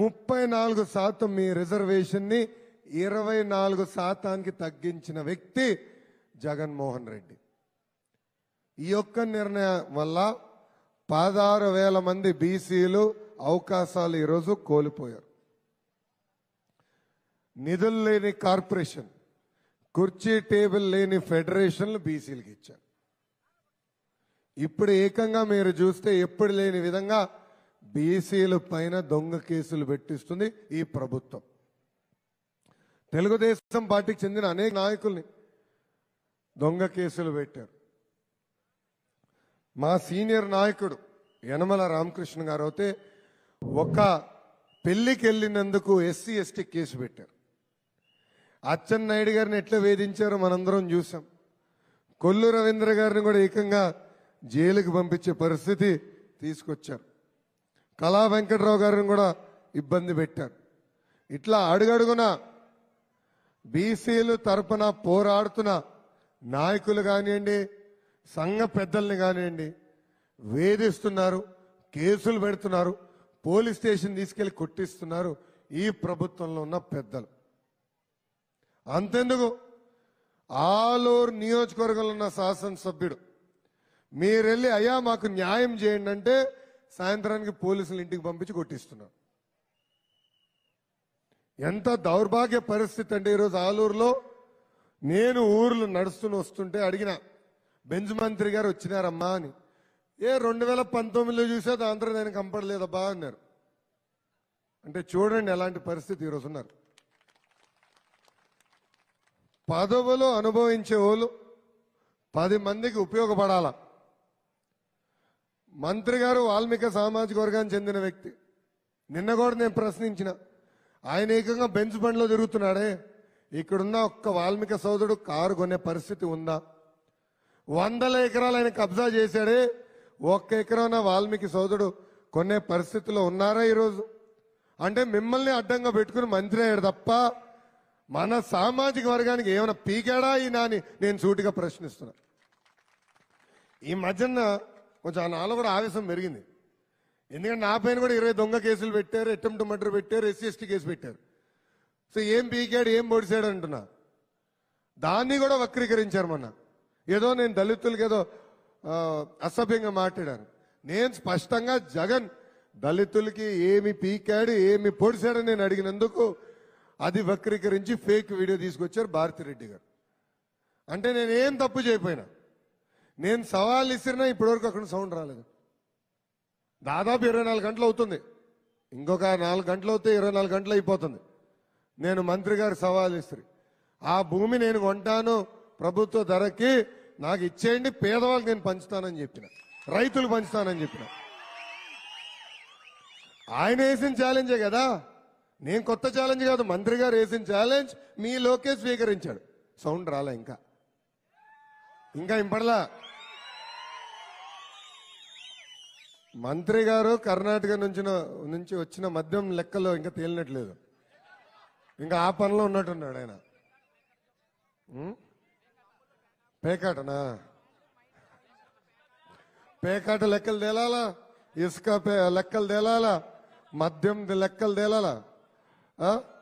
ముప్పై నాలుగు శాతం మీ రిజర్వేషన్ని ఇరవై నాలుగు శాతానికి తగ్గించిన వ్యక్తి జగన్మోహన్ రెడ్డి ఈ యొక్క నిర్ణయం వల్ల పదహారు వేల మంది బీసీలు అవకాశాలు ఈరోజు కోల్పోయారు నిధులు లేని కార్పొరేషన్ కుర్చీ టేబుల్ లేని ఫెడరేషన్లు బీసీలకు ఇచ్చారు ఇప్పుడు ఏకంగా మీరు చూస్తే ఎప్పుడు లేని విధంగా బీసీల పైన దొంగ కేసులు పెట్టిస్తుంది ఈ ప్రభుత్వం తెలుగుదేశం పార్టీకి చెందిన అనేక నాయకుల్ని దొంగ కేసులు పెట్టారు మా సీనియర్ నాయకుడు యనమల రామకృష్ణ గారు అయితే ఒక పెళ్లికి వెళ్ళినందుకు ఎస్సీ ఎస్టీ కేసు పెట్టారు అచ్చెన్నాయుడు గారిని ఎట్లా వేధించారో మనందరం చూసాం కొల్లు రవీంద్ర గారిని కూడా ఏకంగా జైలుకు పంపించే పరిస్థితి తీసుకొచ్చారు కళా వెంకట్రావు గారిని కూడా ఇబ్బంది పెట్టారు ఇట్లా అడుగడుగున బీసీలు తరపున పోరాడుతున్న నాయకులు కానివ్వండి సంఘ పెద్దల్ని కానివ్వండి వేధిస్తున్నారు కేసులు పెడుతున్నారు పోలీస్ స్టేషన్ తీసుకెళ్లి కొట్టిస్తున్నారు ఈ ప్రభుత్వంలో ఉన్న పెద్దలు అంతెందుకు ఆలూరు నియోజకవర్గంలో ఉన్న శాసనసభ్యుడు మీరెళ్ళి అయ్యా మాకు న్యాయం చేయండి అంటే సాయంత్రానికి పోలీసులు ఇంటికి పంపించి కొట్టిస్తున్నారు ఎంత దౌర్భాగ్య పరిస్థితి అంటే ఈరోజు ఆలూరులో నేను ఊర్లు నడుస్తూ వస్తుంటే అడిగిన బెంజ్ మంత్రి గారు వచ్చినారమ్మా అని ఏ రెండు వేల పంతొమ్మిదిలో చూసే దాంతో నేను కంపడలేదబ్బా అన్నారు అంటే చూడండి ఎలాంటి పరిస్థితి ఈరోజు ఉన్నారు పదవులు అనుభవించే వాళ్ళు పది మందికి ఉపయోగపడాలా మంత్రి గారు వాల్మీక సామాజిక వర్గానికి చెందిన వ్యక్తి నిన్న కూడా నేను ప్రశ్నించిన ఆయన ఏకంగా బెంచ్ బండ్లో తిరుగుతున్నాడే ఇక్కడున్న ఒక్క వాల్మీక సోదరుడు కారు కొనే పరిస్థితి ఉందా వందల ఎకరాలు ఆయన కబ్జా చేశాడే ఒక్క ఎకరా వాల్మీకి సోదరుడు కొనే పరిస్థితిలో ఉన్నారా ఈరోజు అంటే మిమ్మల్ని అడ్డంగా పెట్టుకుని మంత్రి అయ్యాడు తప్ప మన సామాజిక వర్గానికి ఏమైనా పీకాడా ఈ నాని నేను సూటిగా ప్రశ్నిస్తున్నా ఈ మధ్యన కొంచెం నాలో కూడా ఆవేశం పెరిగింది ఎందుకంటే నా పైన కూడా ఇరవై దొంగ కేసులు పెట్టారు అటెంప్ట్ మర్డర్ పెట్టారు ఎస్సీ ఎస్టీ కేసు పెట్టారు సో ఏం పీకాడు ఏం పొడిచాడు అంటున్నా దాన్ని కూడా వక్రీకరించారు మొన్న ఏదో నేను దళితులకి ఏదో అసభ్యంగా మాట్లాడాను నేను స్పష్టంగా జగన్ దళితులకి ఏమి పీకాడు ఏమి పొడిచాడని నేను అడిగినందుకు అది వక్రీకరించి ఫేక్ వీడియో తీసుకొచ్చారు భారతిరెడ్డి గారు అంటే నేనేం తప్పు చేయపోయినా నేను సవాల్ ఇస్తున్నా ఇప్పటివరకు అక్కడ సౌండ్ రాలేదు దాదాపు ఇరవై నాలుగు గంటలు అవుతుంది ఇంకొక నాలుగు గంటలు అవుతే ఇరవై నాలుగు గంటలు అయిపోతుంది నేను మంత్రి గారు సవాల్ ఇస్త్రీ ఆ భూమి నేను కొంటాను ప్రభుత్వ ధరకి నాకు ఇచ్చేయండి పేదవాళ్ళకి నేను పంచుతానని చెప్పిన రైతులు పంచుతానని చెప్పిన ఆయన వేసిన ఛాలెంజే కదా నేను కొత్త ఛాలెంజ్ కాదు మంత్రి గారు వేసిన ఛాలెంజ్ మీలోకే స్వీకరించాడు సౌండ్ రాలే ఇంకా ఇంకా ఇంపడలా మంత్రి గారు కర్ణాటక నుంచి నుంచి వచ్చిన మద్యం లెక్కలో ఇంకా తేలినట్లేదు ఇంకా ఆ పనిలో ఉన్నట్టున్నాడు ఆయన పేకాటనా పేకాట లెక్కలు తేలాలా ఇసుక లెక్కలు తేలాలా మద్యం లెక్కలు తేలాలా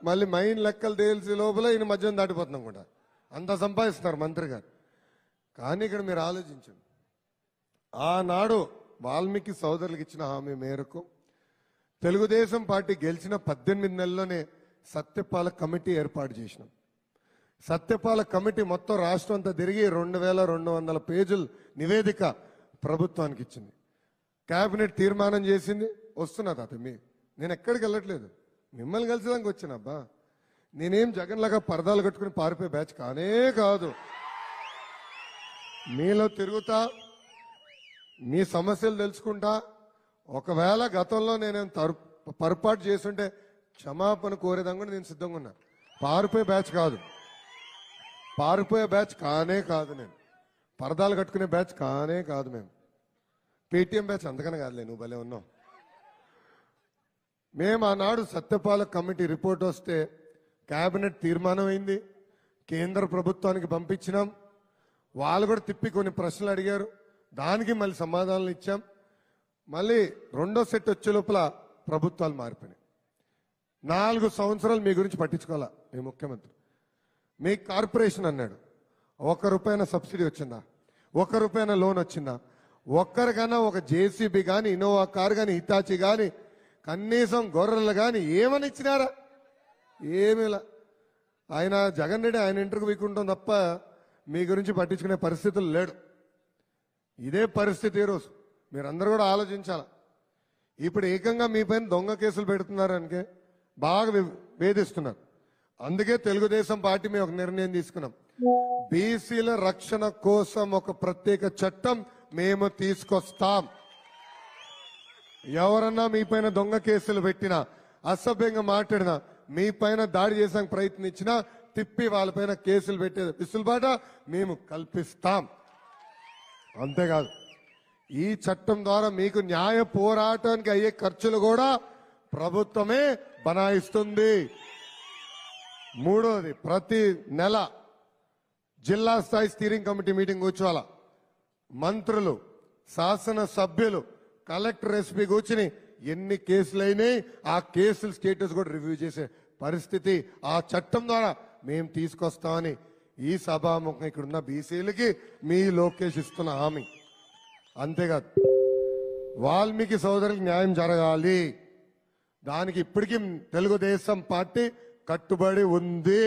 మళ్ళీ మైన్ లెక్కలు తేల్చి లోపల ఈయన మద్యం దాటిపోతున్నాం కూడా అంత సంపాదిస్తున్నారు మంత్రి గారు కానీ ఇక్కడ మీరు ఆలోచించండి ఆనాడు వాల్మీకి సోదరులకు ఇచ్చిన హామీ మేరకు తెలుగుదేశం పార్టీ గెలిచిన పద్దెనిమిది నెలల్లోనే సత్యపాల కమిటీ ఏర్పాటు చేసినాం సత్యపాల కమిటీ మొత్తం రాష్ట్రం అంతా తిరిగి రెండు వేల రెండు వందల పేజీలు నివేదిక ప్రభుత్వానికి ఇచ్చింది కేబినెట్ తీర్మానం చేసింది వస్తున్నా తాత మీ నేను ఎక్కడికి వెళ్ళట్లేదు మిమ్మల్ని కలిసేదానికి అబ్బా నేనేం జగన్ లాగా పరదాలు కట్టుకుని పారిపోయే బ్యాచ్ కానే కాదు మీలో తిరుగుతా మీ సమస్యలు తెలుసుకుంటా ఒకవేళ గతంలో నేను పొరపాటు చేసుంటే క్షమాపణ కోరేదాం కూడా నేను సిద్ధంగా ఉన్నా పారిపోయే బ్యాచ్ కాదు పారిపోయే బ్యాచ్ కానే కాదు నేను పరదాలు కట్టుకునే బ్యాచ్ కానే కాదు మేము పేటీఎం బ్యాచ్ అంతకనే కాదులే నువ్వు భలే ఉన్నావు మేము ఆనాడు సత్యపాలక కమిటీ రిపోర్ట్ వస్తే కేబినెట్ తీర్మానం అయింది కేంద్ర ప్రభుత్వానికి పంపించినాం వాళ్ళు కూడా తిప్పి కొన్ని ప్రశ్నలు అడిగారు దానికి మళ్ళీ సమాధానాలు ఇచ్చాం మళ్ళీ రెండో సెట్ వచ్చే లోపల ప్రభుత్వాలు మారిపోయినాయి నాలుగు సంవత్సరాలు మీ గురించి పట్టించుకోవాలా మీ ముఖ్యమంత్రి మీ కార్పొరేషన్ అన్నాడు ఒక రూపాయన సబ్సిడీ వచ్చిందా ఒక రూపాయన లోన్ వచ్చిందా ఒక్కరికైనా ఒక జేసీబీ కానీ ఇన్నోవా కార్ కానీ హితాచి కానీ కనీసం గొర్రెలు కానీ ఏమని ఇచ్చినారా ఏమిలా ఆయన జగన్ రెడ్డి ఆయన ఇంటర్వ్యూ వీకుంటాం తప్ప మీ గురించి పట్టించుకునే పరిస్థితులు లేడు ఇదే పరిస్థితి ఈరోజు మీరందరూ కూడా ఆలోచించాల ఇప్పుడు ఏకంగా మీ పైన దొంగ కేసులు పెడుతున్నారు బాగా వేధిస్తున్నారు అందుకే తెలుగుదేశం పార్టీ మేము ఒక నిర్ణయం తీసుకున్నాం బీసీల రక్షణ కోసం ఒక ప్రత్యేక చట్టం మేము తీసుకొస్తాం ఎవరన్నా మీ పైన దొంగ కేసులు పెట్టినా అసభ్యంగా మాట్లాడినా మీ పైన దాడి చేసానికి ప్రయత్నించినా తిప్పి వాళ్ళపైన కేసులు పెట్టే విసులుబాట మేము కల్పిస్తాం అంతేకాదు ఈ చట్టం ద్వారా మీకు న్యాయ పోరాటానికి అయ్యే ఖర్చులు కూడా ప్రభుత్వమే బనాయిస్తుంది మూడోది ప్రతి నెల జిల్లా స్థాయి స్టీరింగ్ కమిటీ మీటింగ్ కూర్చోవాల మంత్రులు శాసనసభ్యులు కలెక్టర్ ఎస్పీ కూర్చుని ఎన్ని కేసులైనాయి ఆ కేసుల స్టేటస్ కూడా రివ్యూ చేసే పరిస్థితి ఆ చట్టం ద్వారా మేము తీసుకొస్తామని ఈ సభాముఖం ఉన్న బీసీలకి మీ లోకేష్ ఇస్తున్న హామీ అంతేకాదు వాల్మీకి సోదరులకు న్యాయం జరగాలి దానికి ఇప్పటికీ తెలుగుదేశం పార్టీ కట్టుబడి ఉంది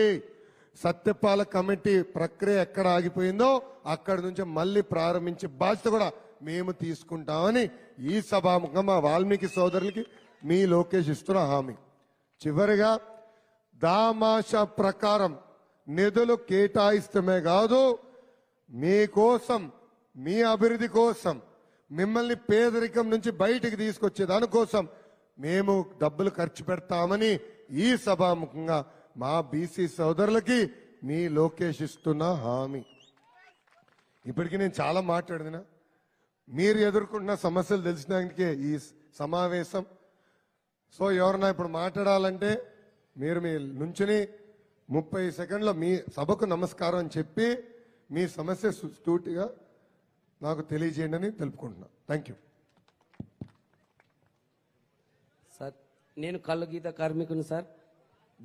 సత్యపాల కమిటీ ప్రక్రియ ఎక్కడ ఆగిపోయిందో అక్కడి నుంచి మళ్ళీ ప్రారంభించే బాధ్యత కూడా మేము తీసుకుంటామని ఈ మా వాల్మీకి సోదరులకి మీ లోకేష్ ఇస్తున్న హామీ చివరిగా దామాష ప్రకారం నిధులు కేటాయిస్తమే కాదు మీకోసం మీ అభివృద్ధి కోసం మిమ్మల్ని పేదరికం నుంచి బయటికి తీసుకొచ్చే దానికోసం మేము డబ్బులు ఖర్చు పెడతామని ఈ సభాముఖంగా మా బీసీ సోదరులకి మీ లోకేష్ ఇస్తున్న హామీ ఇప్పటికీ నేను చాలా మాట్లాడినా మీరు ఎదుర్కొంటున్న సమస్యలు తెలిసినాకే ఈ సమావేశం సో ఎవరన్నా ఇప్పుడు మాట్లాడాలంటే మీరు మీ నుంచుని ముప్పై సెకండ్ల మీ సభకు నమస్కారం అని చెప్పి మీ సమస్య సూటిగా నాకు తెలియజేయండి అని తెలుపుకుంటున్నా థ్యాంక్ యూ సార్ నేను కళ్ళు గీత కార్మికుని సార్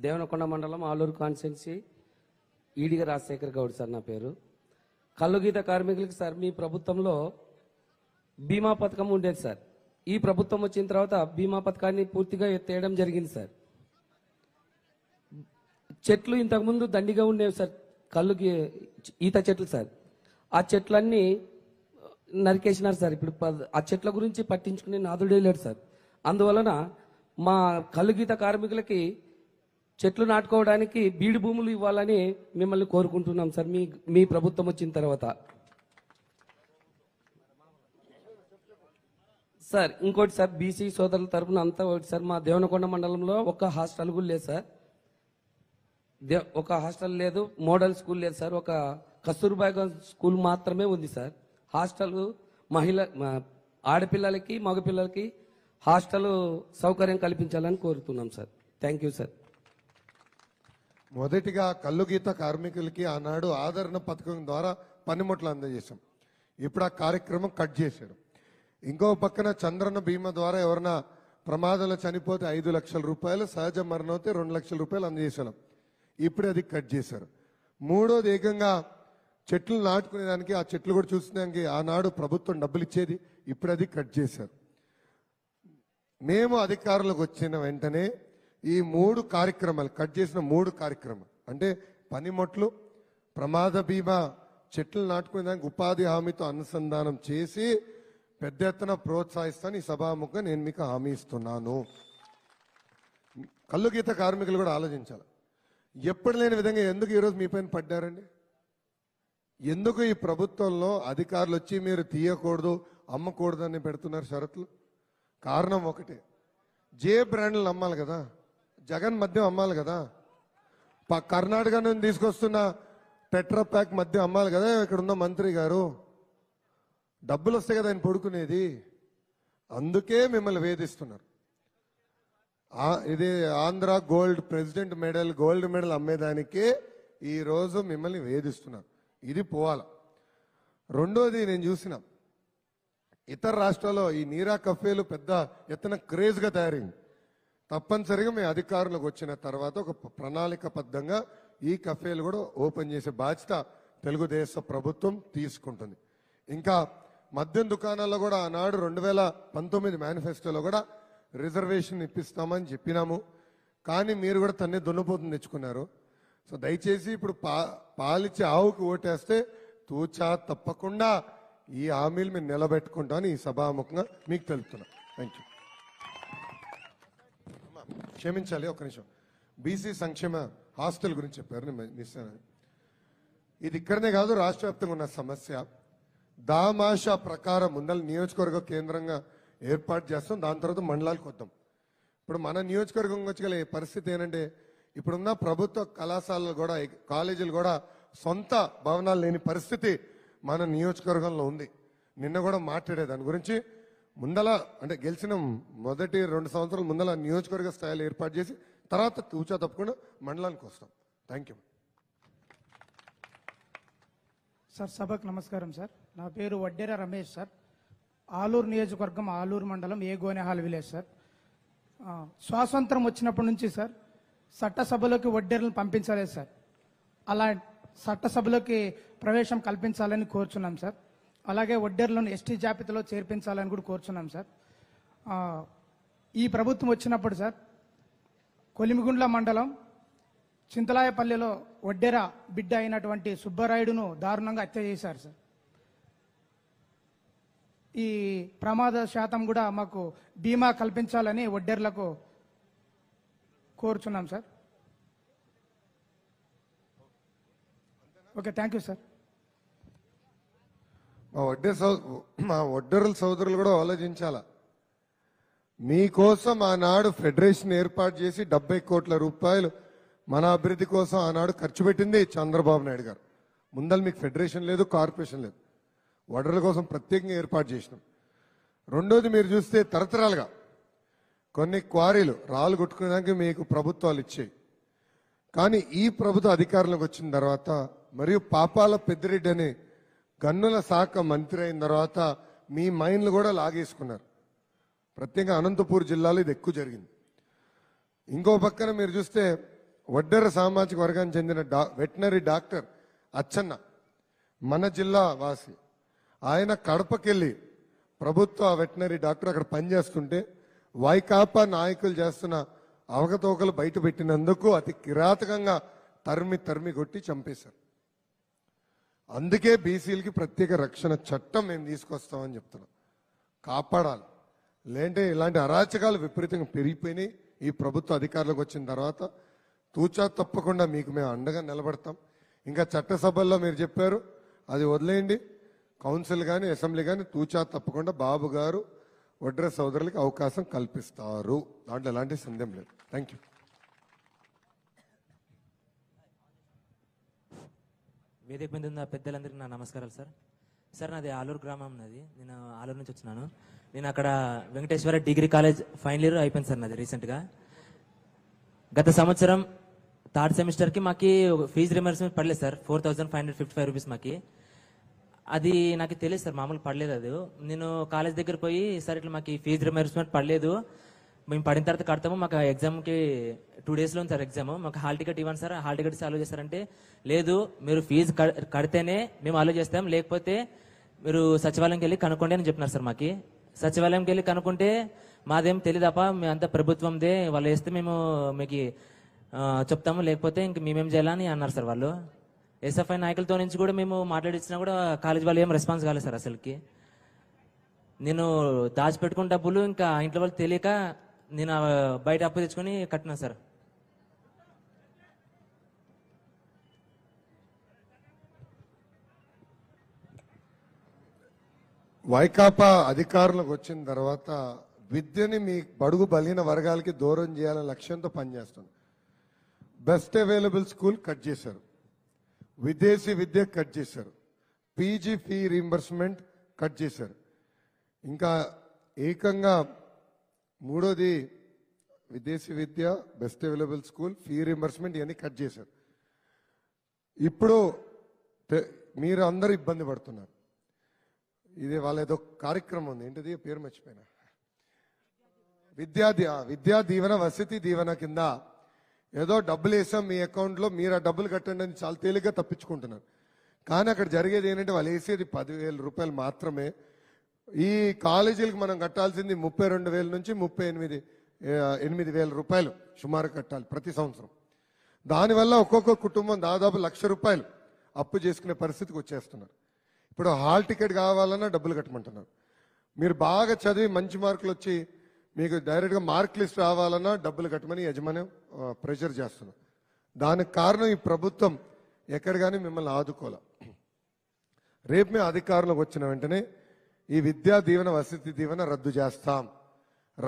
దేవనకొండ మండలం ఆలూరు కాన్స్టిట్యున్సీ ఈడిగా రాజశేఖర్ గౌడ్ సార్ నా పేరు కళ్ళు గీత కార్మికులకి సార్ మీ ప్రభుత్వంలో బీమా పథకం ఉండేది సార్ ఈ ప్రభుత్వం వచ్చిన తర్వాత బీమా పథకాన్ని పూర్తిగా ఎత్తేయడం జరిగింది సార్ చెట్లు ఇంతకుముందు దండిగా ఉండేవి సార్ కళ్ళుకి ఈత చెట్లు సార్ ఆ చెట్లన్నీ నరికేసినారు సార్ ఇప్పుడు ఆ చెట్ల గురించి పట్టించుకుని నాదుడే లేడు సార్ అందువలన మా కళ్ళు గీత కార్మికులకి చెట్లు నాటుకోవడానికి బీడు భూములు ఇవ్వాలని మిమ్మల్ని కోరుకుంటున్నాం సార్ మీ మీ ప్రభుత్వం వచ్చిన తర్వాత సార్ ఇంకోటి సార్ బీసీ సోదరుల తరఫున అంతా ఒకటి సార్ మా దేవనకొండ మండలంలో ఒక్క హాస్టల్ కూడా లేదు సార్ ఒక హాస్టల్ లేదు మోడల్ స్కూల్ లేదు సార్ ఒక కస్తూర్బాయ్ స్కూల్ మాత్రమే ఉంది సార్ హాస్టల్ మహిళ ఆడపిల్లలకి మగపిల్లలకి హాస్టల్ సౌకర్యం కల్పించాలని కోరుతున్నాం సార్ థ్యాంక్ యూ సార్ మొదటిగా కళ్ళు గీత కార్మికులకి ఆనాడు ఆదరణ పథకం ద్వారా పనిముట్లు అందజేశాం ఇప్పుడు ఆ కార్యక్రమం కట్ చేశారు ఇంకో పక్కన చంద్రన్న బీమా ద్వారా ఎవరైనా ప్రమాదంలో చనిపోతే ఐదు లక్షల రూపాయలు సహజ మరణం అయితే రెండు లక్షల రూపాయలు అందజేసాం ఇప్పుడు అది కట్ చేశారు మూడోది ఏకంగా చెట్లు నాటుకునేదానికి ఆ చెట్లు కూడా చూసినానికి ఆనాడు ప్రభుత్వం డబ్బులు ఇచ్చేది ఇప్పుడు అది కట్ చేశారు మేము అధికారులకు వచ్చిన వెంటనే ఈ మూడు కార్యక్రమాలు కట్ చేసిన మూడు కార్యక్రమాలు అంటే పనిమొట్లు ప్రమాద బీమా చెట్లు నాటుకునేదానికి ఉపాధి హామీతో అనుసంధానం చేసి పెద్ద ఎత్తున ప్రోత్సహిస్తాను ఈ సభాముఖంగా నేను మీకు హామీ ఇస్తున్నాను కళ్ళుగీత కార్మికులు కూడా ఆలోచించాలి ఎప్పుడు లేని విధంగా ఎందుకు ఈరోజు మీ పైన పడ్డారండి ఎందుకు ఈ ప్రభుత్వంలో అధికారులు వచ్చి మీరు తీయకూడదు అమ్మకూడదు అని పెడుతున్నారు షరతులు కారణం ఒకటే జే బ్రాండ్లు అమ్మాలి కదా జగన్ మద్యం అమ్మాలి కదా కర్ణాటక నుంచి తీసుకొస్తున్న పెట్రో ప్యాక్ మద్యం అమ్మాలి కదా ఇక్కడ ఉన్న మంత్రి గారు డబ్బులు వస్తాయి కదా ఆయన పడుకునేది అందుకే మిమ్మల్ని వేధిస్తున్నారు ఇది Andhra gold president medal gold medal అమ్మేదానికే ఈరోజు మిమ్మల్ని వేధిస్తున్నారు ఇది పోవాల రెండోది నేను చూసిన ఇతర రాష్ట్రాల్లో ఈ నీరా కఫేలు పెద్ద ఎత్తన క్రేజ్గా తయారైంది తప్పనిసరిగా మేము అధికారులకు వచ్చిన తర్వాత ఒక ప్రణాళికబద్ధంగా ఈ కఫేలు కూడా ఓపెన్ చేసే బాధ్యత తెలుగుదేశం ప్రభుత్వం తీసుకుంటుంది ఇంకా మద్యం దుకాణాల్లో కూడా ఆనాడు రెండు వేల పంతొమ్మిది మేనిఫెస్టోలో కూడా రిజర్వేషన్ ఇప్పిస్తామని చెప్పినాము కానీ మీరు కూడా తన్నే దున్నపోతుంది తెచ్చుకున్నారు సో దయచేసి ఇప్పుడు పా పాలిచ్చే ఆవుకు ఓటేస్తే తూచా తప్పకుండా ఈ హామీలు మేము నిలబెట్టుకుంటామని ఈ సభాముఖంగా మీకు తెలుపుతున్నా థ్యాంక్ యూ క్షమించాలి ఒక నిమిషం బీసీ సంక్షేమ హాస్టల్ గురించి చెప్పారు మిస్ ఇది ఇక్కడనే కాదు రాష్ట్ర వ్యాప్తంగా ఉన్న సమస్య దామాషా ప్రకారం ఉండాలి నియోజకవర్గ కేంద్రంగా ఏర్పాటు చేస్తాం దాని తర్వాత మండలాలకు వద్దాం ఇప్పుడు మన నియోజకవర్గం కలిగే పరిస్థితి ఏంటంటే ఇప్పుడున్న ప్రభుత్వ కళాశాలలు కూడా కాలేజీలు కూడా సొంత భవనాలు లేని పరిస్థితి మన నియోజకవర్గంలో ఉంది నిన్న కూడా మాట్లాడే దాని గురించి ముందల అంటే గెలిచిన మొదటి రెండు సంవత్సరాల ముందల నియోజకవర్గ స్థాయిలో ఏర్పాటు చేసి తర్వాత తూచా తప్పకుండా మండలానికి వస్తాం థ్యాంక్ యూ సార్ సభకు నమస్కారం సార్ నా పేరు వడ్డేర రమేష్ సార్ ఆలూరు నియోజకవర్గం ఆలూరు మండలం ఏ గోనేహాల్ విలేజ్ సార్ స్వాతంత్రం వచ్చినప్పటి నుంచి సార్ చట్టసభలోకి వడ్డీలను పంపించలేదు సార్ అలా చట్టసభలోకి ప్రవేశం కల్పించాలని కోరుచున్నాం సార్ అలాగే వడ్డీర్లను ఎస్టీ జాబితాలో చేర్పించాలని కూడా కోరుచున్నాం సార్ ఈ ప్రభుత్వం వచ్చినప్పుడు సార్ కొలిమిగుండ్ల మండలం చింతలాయపల్లిలో వడ్డెర బిడ్డ అయినటువంటి సుబ్బరాయుడును దారుణంగా హత్య చేశారు సార్ ఈ ప్రమాద శాతం కూడా మాకు బీమా కల్పించాలని వడ్డేర్లకు కోరుచున్నాం sir okay thank you sir మా వడ్డే సౌ మా వడ్డరుల సోదరులు కూడా ఆలోచించాల మీకోసం ఆనాడు ఫెడరేషన్ ఏర్పాటు చేసి డెబ్బై కోట్ల రూపాయలు మన అభివృద్ధి కోసం ఆనాడు ఖర్చు పెట్టింది చంద్రబాబు నాయుడు గారు ముందర మీకు ఫెడరేషన్ లేదు కార్పొరేషన్ లేదు వడల కోసం ప్రత్యేకంగా ఏర్పాటు చేసినాం రెండోది మీరు చూస్తే తరతరాలుగా కొన్ని క్వారీలు రాళ్ళు కొట్టుకోవడానికి మీకు ప్రభుత్వాలు ఇచ్చాయి కానీ ఈ ప్రభుత్వ అధికారంలోకి వచ్చిన తర్వాత మరియు పాపాల పెద్దిరెడ్డి అనే గన్నుల శాఖ మంత్రి అయిన తర్వాత మీ మైండ్లు కూడా లాగేసుకున్నారు ప్రత్యేకంగా అనంతపూర్ జిల్లాలో ఇది ఎక్కువ జరిగింది ఇంకో పక్కన మీరు చూస్తే వడ్డర సామాజిక వర్గానికి చెందిన డా వెటనరీ డాక్టర్ అచ్చన్న మన జిల్లా వాసి ఆయన కడపకెళ్ళి ప్రభుత్వ వెటనరీ డాక్టర్ అక్కడ పనిచేస్తుంటే వైకాపా నాయకులు చేస్తున్న అవకతవకలు బయటపెట్టినందుకు అతి కిరాతకంగా తరిమి తరిమి కొట్టి చంపేశారు అందుకే బీసీలకి ప్రత్యేక రక్షణ చట్టం మేము తీసుకొస్తామని చెప్తున్నాం కాపాడాలి లేంటే ఇలాంటి అరాచకాలు విపరీతంగా పెరిగిపోయినాయి ఈ ప్రభుత్వ అధికారులకు వచ్చిన తర్వాత తూచా తప్పకుండా మీకు మేము అండగా నిలబడతాం ఇంకా చట్టసభల్లో మీరు చెప్పారు అది వదిలేయండి కౌన్సిల్ కానీ అసెంబ్లీ కానీ తూచా తప్పకుండా బాబు గారు వడ్ర సోదరులకి అవకాశం కల్పిస్తారు దాంట్లో ఎలాంటి సందేహం లేదు థ్యాంక్ యూ వేదిక మీద ఉన్న పెద్దలందరికీ నా నమస్కారాలు సార్ సార్ నాది ఆలూరు గ్రామం నాది నేను ఆలూరు నుంచి వచ్చినాను నేను అక్కడ Venkateswara degree college final year అయిపోయింది సార్ నాది రీసెంట్గా గత సంవత్సరం థర్డ్ సెమిస్టర్కి మాకు ఫీజు రిమర్స్మెంట్ పడలేదు sir four thousand five hundred fifty five rupees మాకు అది నాకు తెలియదు సార్ మామూలు పడలేదు అది నేను కాలేజ్ దగ్గర పోయి సార్ ఇట్లా మాకు ఫీజు రిమర్స్మెంట్ పడలేదు మేము పడిన తర్వాత కడతాము మాకు ఎగ్జామ్కి టూ డేస్లో ఉంది సార్ ఎగ్జామ్ మాకు హాల్ టికెట్ ఇవ్వండి సార్ హాల్ టికెట్ అలో చేస్తారంటే లేదు మీరు ఫీజు కడితేనే మేము అలో చేస్తాం లేకపోతే మీరు సచివాలయంకి వెళ్ళి కనుక్కోండి అని చెప్పినారు సార్ మాకి సచివాలయంకి వెళ్ళి కనుక్కుంటే మాదేం తెలియదప్ప అంతా ప్రభుత్వందే వాళ్ళు వేస్తే మేము మీకు చెప్తాము లేకపోతే ఇంక మేమేం చేయాలని అన్నారు సార్ వాళ్ళు ఎస్ఎఫ్ఐ నాయకులతో నుంచి కూడా మేము మాట్లాడించినా కూడా కాలేజ్ వాళ్ళు ఏం రెస్పాన్స్ కాలేదు సార్ అసలుకి నేను దాచిపెట్టుకున్న డబ్బులు ఇంకా ఇంట్లో వాళ్ళు తెలియక నేను బయట అప్పు తెచ్చుకొని కట్టినా సార్ వైకాపా అధికారులకు వచ్చిన తర్వాత విద్యని మీ బడుగు బలిన వర్గాలకి దూరం చేయాలనే లక్ష్యంతో పనిచేస్తుంది బెస్ట్ అవైలబుల్ స్కూల్ కట్ చేశారు విదేశీ విద్య కట్ చేశారు పీజీ ఫీ రీఎంబర్స్మెంట్ కట్ చేశారు ఇంకా ఏకంగా మూడోది విదేశీ విద్య best available school fee reimbursement ఇవన్నీ కట్ చేశారు ఇప్పుడు మీరు అందరూ ఇబ్బంది పడుతున్నారు ఇది వాళ్ళ ఏదో కార్యక్రమం ఉంది ఏంటిది పేరు మర్చిపోయినా విద్యా విద్యా దీవెన వసతి దీవెన కింద ఏదో డబ్బులు వేసాం మీ అకౌంట్లో మీరు ఆ డబ్బులు కట్టండి అని చాలా తేలిగ్గా తప్పించుకుంటున్నారు కానీ అక్కడ జరిగేది ఏంటంటే వాళ్ళు వేసేది పదివేల రూపాయలు మాత్రమే ఈ కాలేజీలకు మనం కట్టాల్సింది ముప్పై రెండు వేల నుంచి ముప్పై ఎనిమిది ఎనిమిది వేల రూపాయలు సుమారు కట్టాలి ప్రతి సంవత్సరం దానివల్ల ఒక్కొక్క కుటుంబం దాదాపు లక్ష రూపాయలు అప్పు చేసుకునే పరిస్థితికి వచ్చేస్తున్నారు ఇప్పుడు హాల్ టికెట్ కావాలన్నా డబ్బులు కట్టమంటున్నారు మీరు బాగా చదివి మంచి మార్కులు వచ్చి మీకు డైరెక్ట్గా మార్క్ లిస్ట్ రావాలన్నా డబ్బులు కట్టమని యజమాని ప్రెషర్ చేస్తున్నాం దానికి కారణం ఈ ప్రభుత్వం ఎక్కడ కానీ మిమ్మల్ని ఆదుకోలే రేపు మేము అధికారంలోకి వచ్చిన వెంటనే ఈ విద్యా దీవెన వసతి దీవెన రద్దు చేస్తాం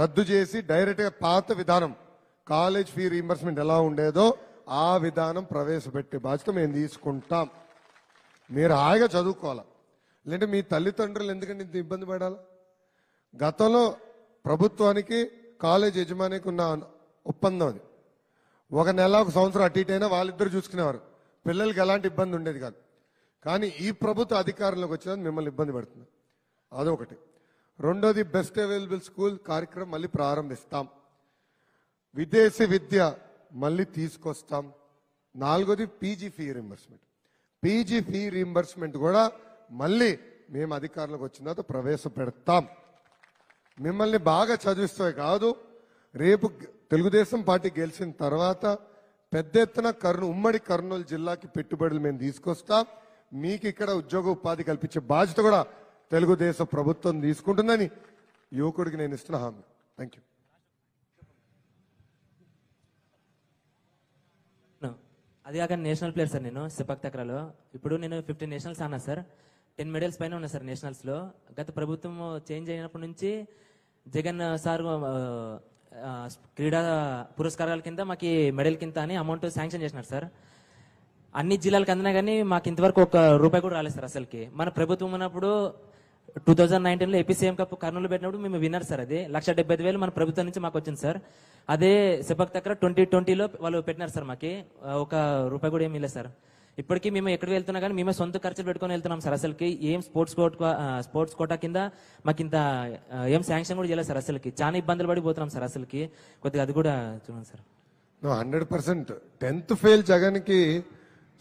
రద్దు చేసి డైరెక్ట్గా పాత విధానం కాలేజ్ ఫీ రీఎంబర్స్మెంట్ ఎలా ఉండేదో ఆ విధానం ప్రవేశపెట్టే బాధ్యత మేము తీసుకుంటాం మీరు హాయిగా చదువుకోవాలి లేదంటే మీ తల్లిదండ్రులు ఎందుకంటే ఇంత ఇబ్బంది పడాలి గతంలో ప్రభుత్వానికి కాలేజ్ యజమానికి ఉన్న ఒప్పందం అది ఒక నెల ఒక సంవత్సరం అటు ఇటైనా వాళ్ళిద్దరు చూసుకునేవారు పిల్లలకి ఎలాంటి ఇబ్బంది ఉండేది కాదు కానీ ఈ ప్రభుత్వ అధికారంలోకి వచ్చిన మిమ్మల్ని ఇబ్బంది పెడుతుంది అదొకటి రెండోది బెస్ట్ అవైలబుల్ స్కూల్ కార్యక్రమం మళ్ళీ ప్రారంభిస్తాం విదేశీ విద్య మళ్ళీ తీసుకొస్తాం నాలుగోది PG fee reimbursement PG fee reimbursement కూడా మళ్ళీ మేము అధికారంలోకి వచ్చిన తర్వాత ప్రవేశపెడతాం మిమ్మల్ని బాగా చదివిస్తే కాదు రేపు తెలుగుదేశం పార్టీ గెలిచిన తర్వాత పెద్ద ఎత్తున కర్నూలు ఉమ్మడి కర్నూలు జిల్లాకి పెట్టుబడులు మేము తీసుకొస్తాం మీకు ఇక్కడ ఉద్యోగ ఉపాధి కల్పించే బాధ్యత కూడా తెలుగుదేశం ప్రభుత్వం తీసుకుంటుందని యువకుడికి నేను ఇస్తున్న హామీ థ్యాంక్ యూ అది కాక నేషనల్ ప్లేయర్ సార్ నేను సిపక్ తక్రాలో ఇప్పుడు నేను ఫిఫ్టీన్ నేషనల్స్ అన్నా సార్ టెన్ మెడల్స్ పైన ఉన్నాయి సార్ నేషనల్స్లో గత ప్రభుత్వం చేంజ్ అయినప్పటి నుంచి జగన్ సార్ క్రీడా పురస్కారాల కింద మాకు మెడల్ కింద అని అమౌంట్ శాంక్షన్ చేసినారు సార్ అన్ని జిల్లాలకు అందినా కానీ మాకు ఇంతవరకు ఒక రూపాయి కూడా రాలేదు సార్ అసలుకి మన ప్రభుత్వం ఉన్నప్పుడు టూ థౌజండ్ నైన్టీన్లో ఏపీసీఎం కప్ కర్నూలు పెట్టినప్పుడు మేము విన్నారు సార్ అది లక్ష డెబ్బై ఐదు వేలు మన ప్రభుత్వం నుంచి మాకు వచ్చింది సార్ అదే సెపక్ దగ్గర ట్వంటీ ట్వంటీలో వాళ్ళు పెట్టినారు సార్ మాకు ఒక రూపాయి కూడా ఏమి లేదు సార్ ఇప్పటికీ మేము ఎక్కడికి వెళ్తున్నా కానీ మేమే సొంత ఖర్చులు పెట్టుకొని వెళ్తున్నాం సార్ అసలుకి ఏం స్పోర్ట్స్ కోట్ స్పోర్ట్స్ కోటా కింద మాకు ఇంత ఏం శాంక్షన్ కూడా చేయలేదు సార్ అసలుకి చాలా ఇబ్బందులు పడిపోతున్నాం సార్ అసలుకి కొద్దిగా అది కూడా చూడండి sir hundred percent tenth fail జగన్కి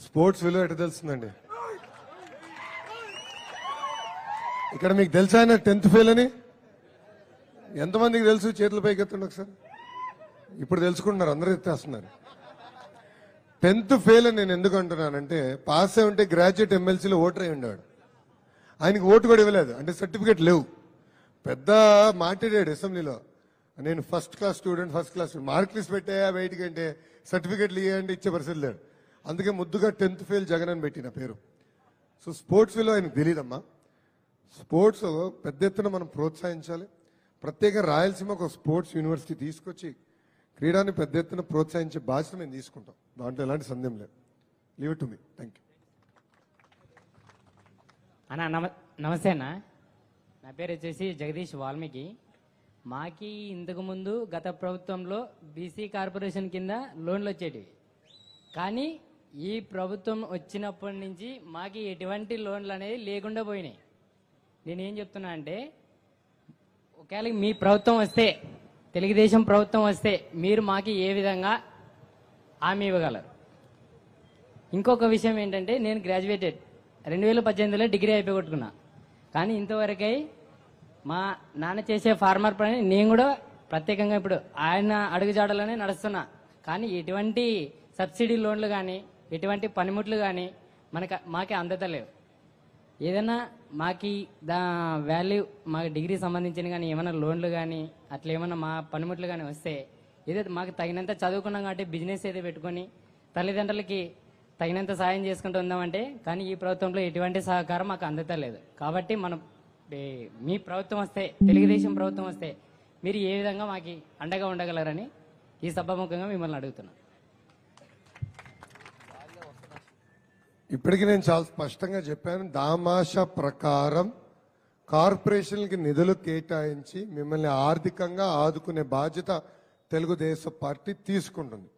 స్పోర్ట్స్ విలువ ఎట తెలుస్తుందండి ఇక్కడ మీకు తెలుసా ఆయన టెన్త్ ఫెయిల్ అని ఎంతమందికి తెలుసు చేతులు పైకెత్తండి సార్ ఇప్పుడు తెలుసుకుంటున్నారు అందరూ ఎత్తేస్తున్నారు టెన్త్ ఫెయిల్ అని నేను ఎందుకు అంటున్నానంటే పాస్ అయి ఉంటే గ్రాడ్యుయేట్ ఎమ్మెల్సీలో ఓటర్ అయి ఉండేవాడు ఆయనకి ఓటు కూడా ఇవ్వలేదు అంటే సర్టిఫికేట్ లేవు పెద్ద మాట్లాడాడు అసెంబ్లీలో నేను first class student first class mark list పెట్టాయా బయటికి అంటే సర్టిఫికేట్లు ఇవ్వండి ఇచ్చే పరిస్థితి లేడు అందుకే ముద్దుగా టెన్త్ ఫెయిల్ జగన్ అని పెట్టిన పేరు సో స్పోర్ట్స్ విలువ ఆయనకు తెలియదమ్మా స్పోర్ట్స్ పెద్ద ఎత్తున మనం ప్రోత్సహించాలి ప్రత్యేక రాయలసీమ ఒక స్పోర్ట్స్ యూనివర్సిటీ తీసుకొచ్చి క్రీడాని పెద్ద ఎత్తున ప్రోత్సహించే బాధ్యత మేము తీసుకుంటాం దాంట్లో ఎలాంటి సందేహం లేదు leave to me thank you అన్న నమ నమస్తే అన్న నా పేరు వచ్చేసి జగదీష్ వాల్మీకి మాకి ఇంతకుముందు గత ప్రభుత్వంలో బీసీ కార్పొరేషన్ కింద లోన్లు వచ్చేటివి కానీ ఈ ప్రభుత్వం వచ్చినప్పటి నుంచి మాకు ఎటువంటి లోన్లు అనేది లేకుండా పోయినాయి నేనేం చెప్తున్నా అంటే ఒకవేళ మీ ప్రభుత్వం వస్తే తెలుగుదేశం ప్రభుత్వం వస్తే మీరు మాకు ఏ విధంగా హామీ ఇవ్వగలరు ఇంకొక విషయం ఏంటంటే నేను గ్రాడ్యుయేటెడ్ రెండు వేల పద్దెనిమిదిలో డిగ్రీ అయిపోగొట్టుకున్నా కానీ ఇంతవరకై మా నాన్న చేసే ఫార్మర్ పని నేను కూడా ప్రత్యేకంగా ఇప్పుడు ఆయన అడుగుజాడలోనే నడుస్తున్నా కానీ ఎటువంటి సబ్సిడీ లోన్లు కానీ ఎటువంటి పనిముట్లు కానీ మనకు అందత లేవు ఏదైనా మాకి దా వాల్యూ మాకు డిగ్రీ సంబంధించిన కానీ ఏమైనా లోన్లు కానీ అట్లా ఏమన్నా మా పనిముట్లు కానీ వస్తే ఏదైతే మాకు తగినంత చదువుకున్నాం కాబట్టి బిజినెస్ ఏదో పెట్టుకొని తల్లిదండ్రులకి తగినంత సాయం చేసుకుంటూ ఉందామంటే కానీ ఈ ప్రభుత్వంలో ఎటువంటి సహకారం మాకు అందతలేదు కాబట్టి మనం మీ ప్రభుత్వం వస్తే తెలుగుదేశం ప్రభుత్వం వస్తే మీరు ఏ విధంగా మాకు అండగా ఉండగలరని ఈ సభాముఖంగా మిమ్మల్ని అడుగుతున్నాం ఇప్పటికి నేను చాలా స్పష్టంగా చెప్పాను దామాష ప్రకారం కార్పొరేషన్లకి నిధులు కేటాయించి మిమ్మల్ని ఆర్థికంగా ఆదుకునే బాధ్యత తెలుగుదేశం పార్టీ తీసుకుంటుంది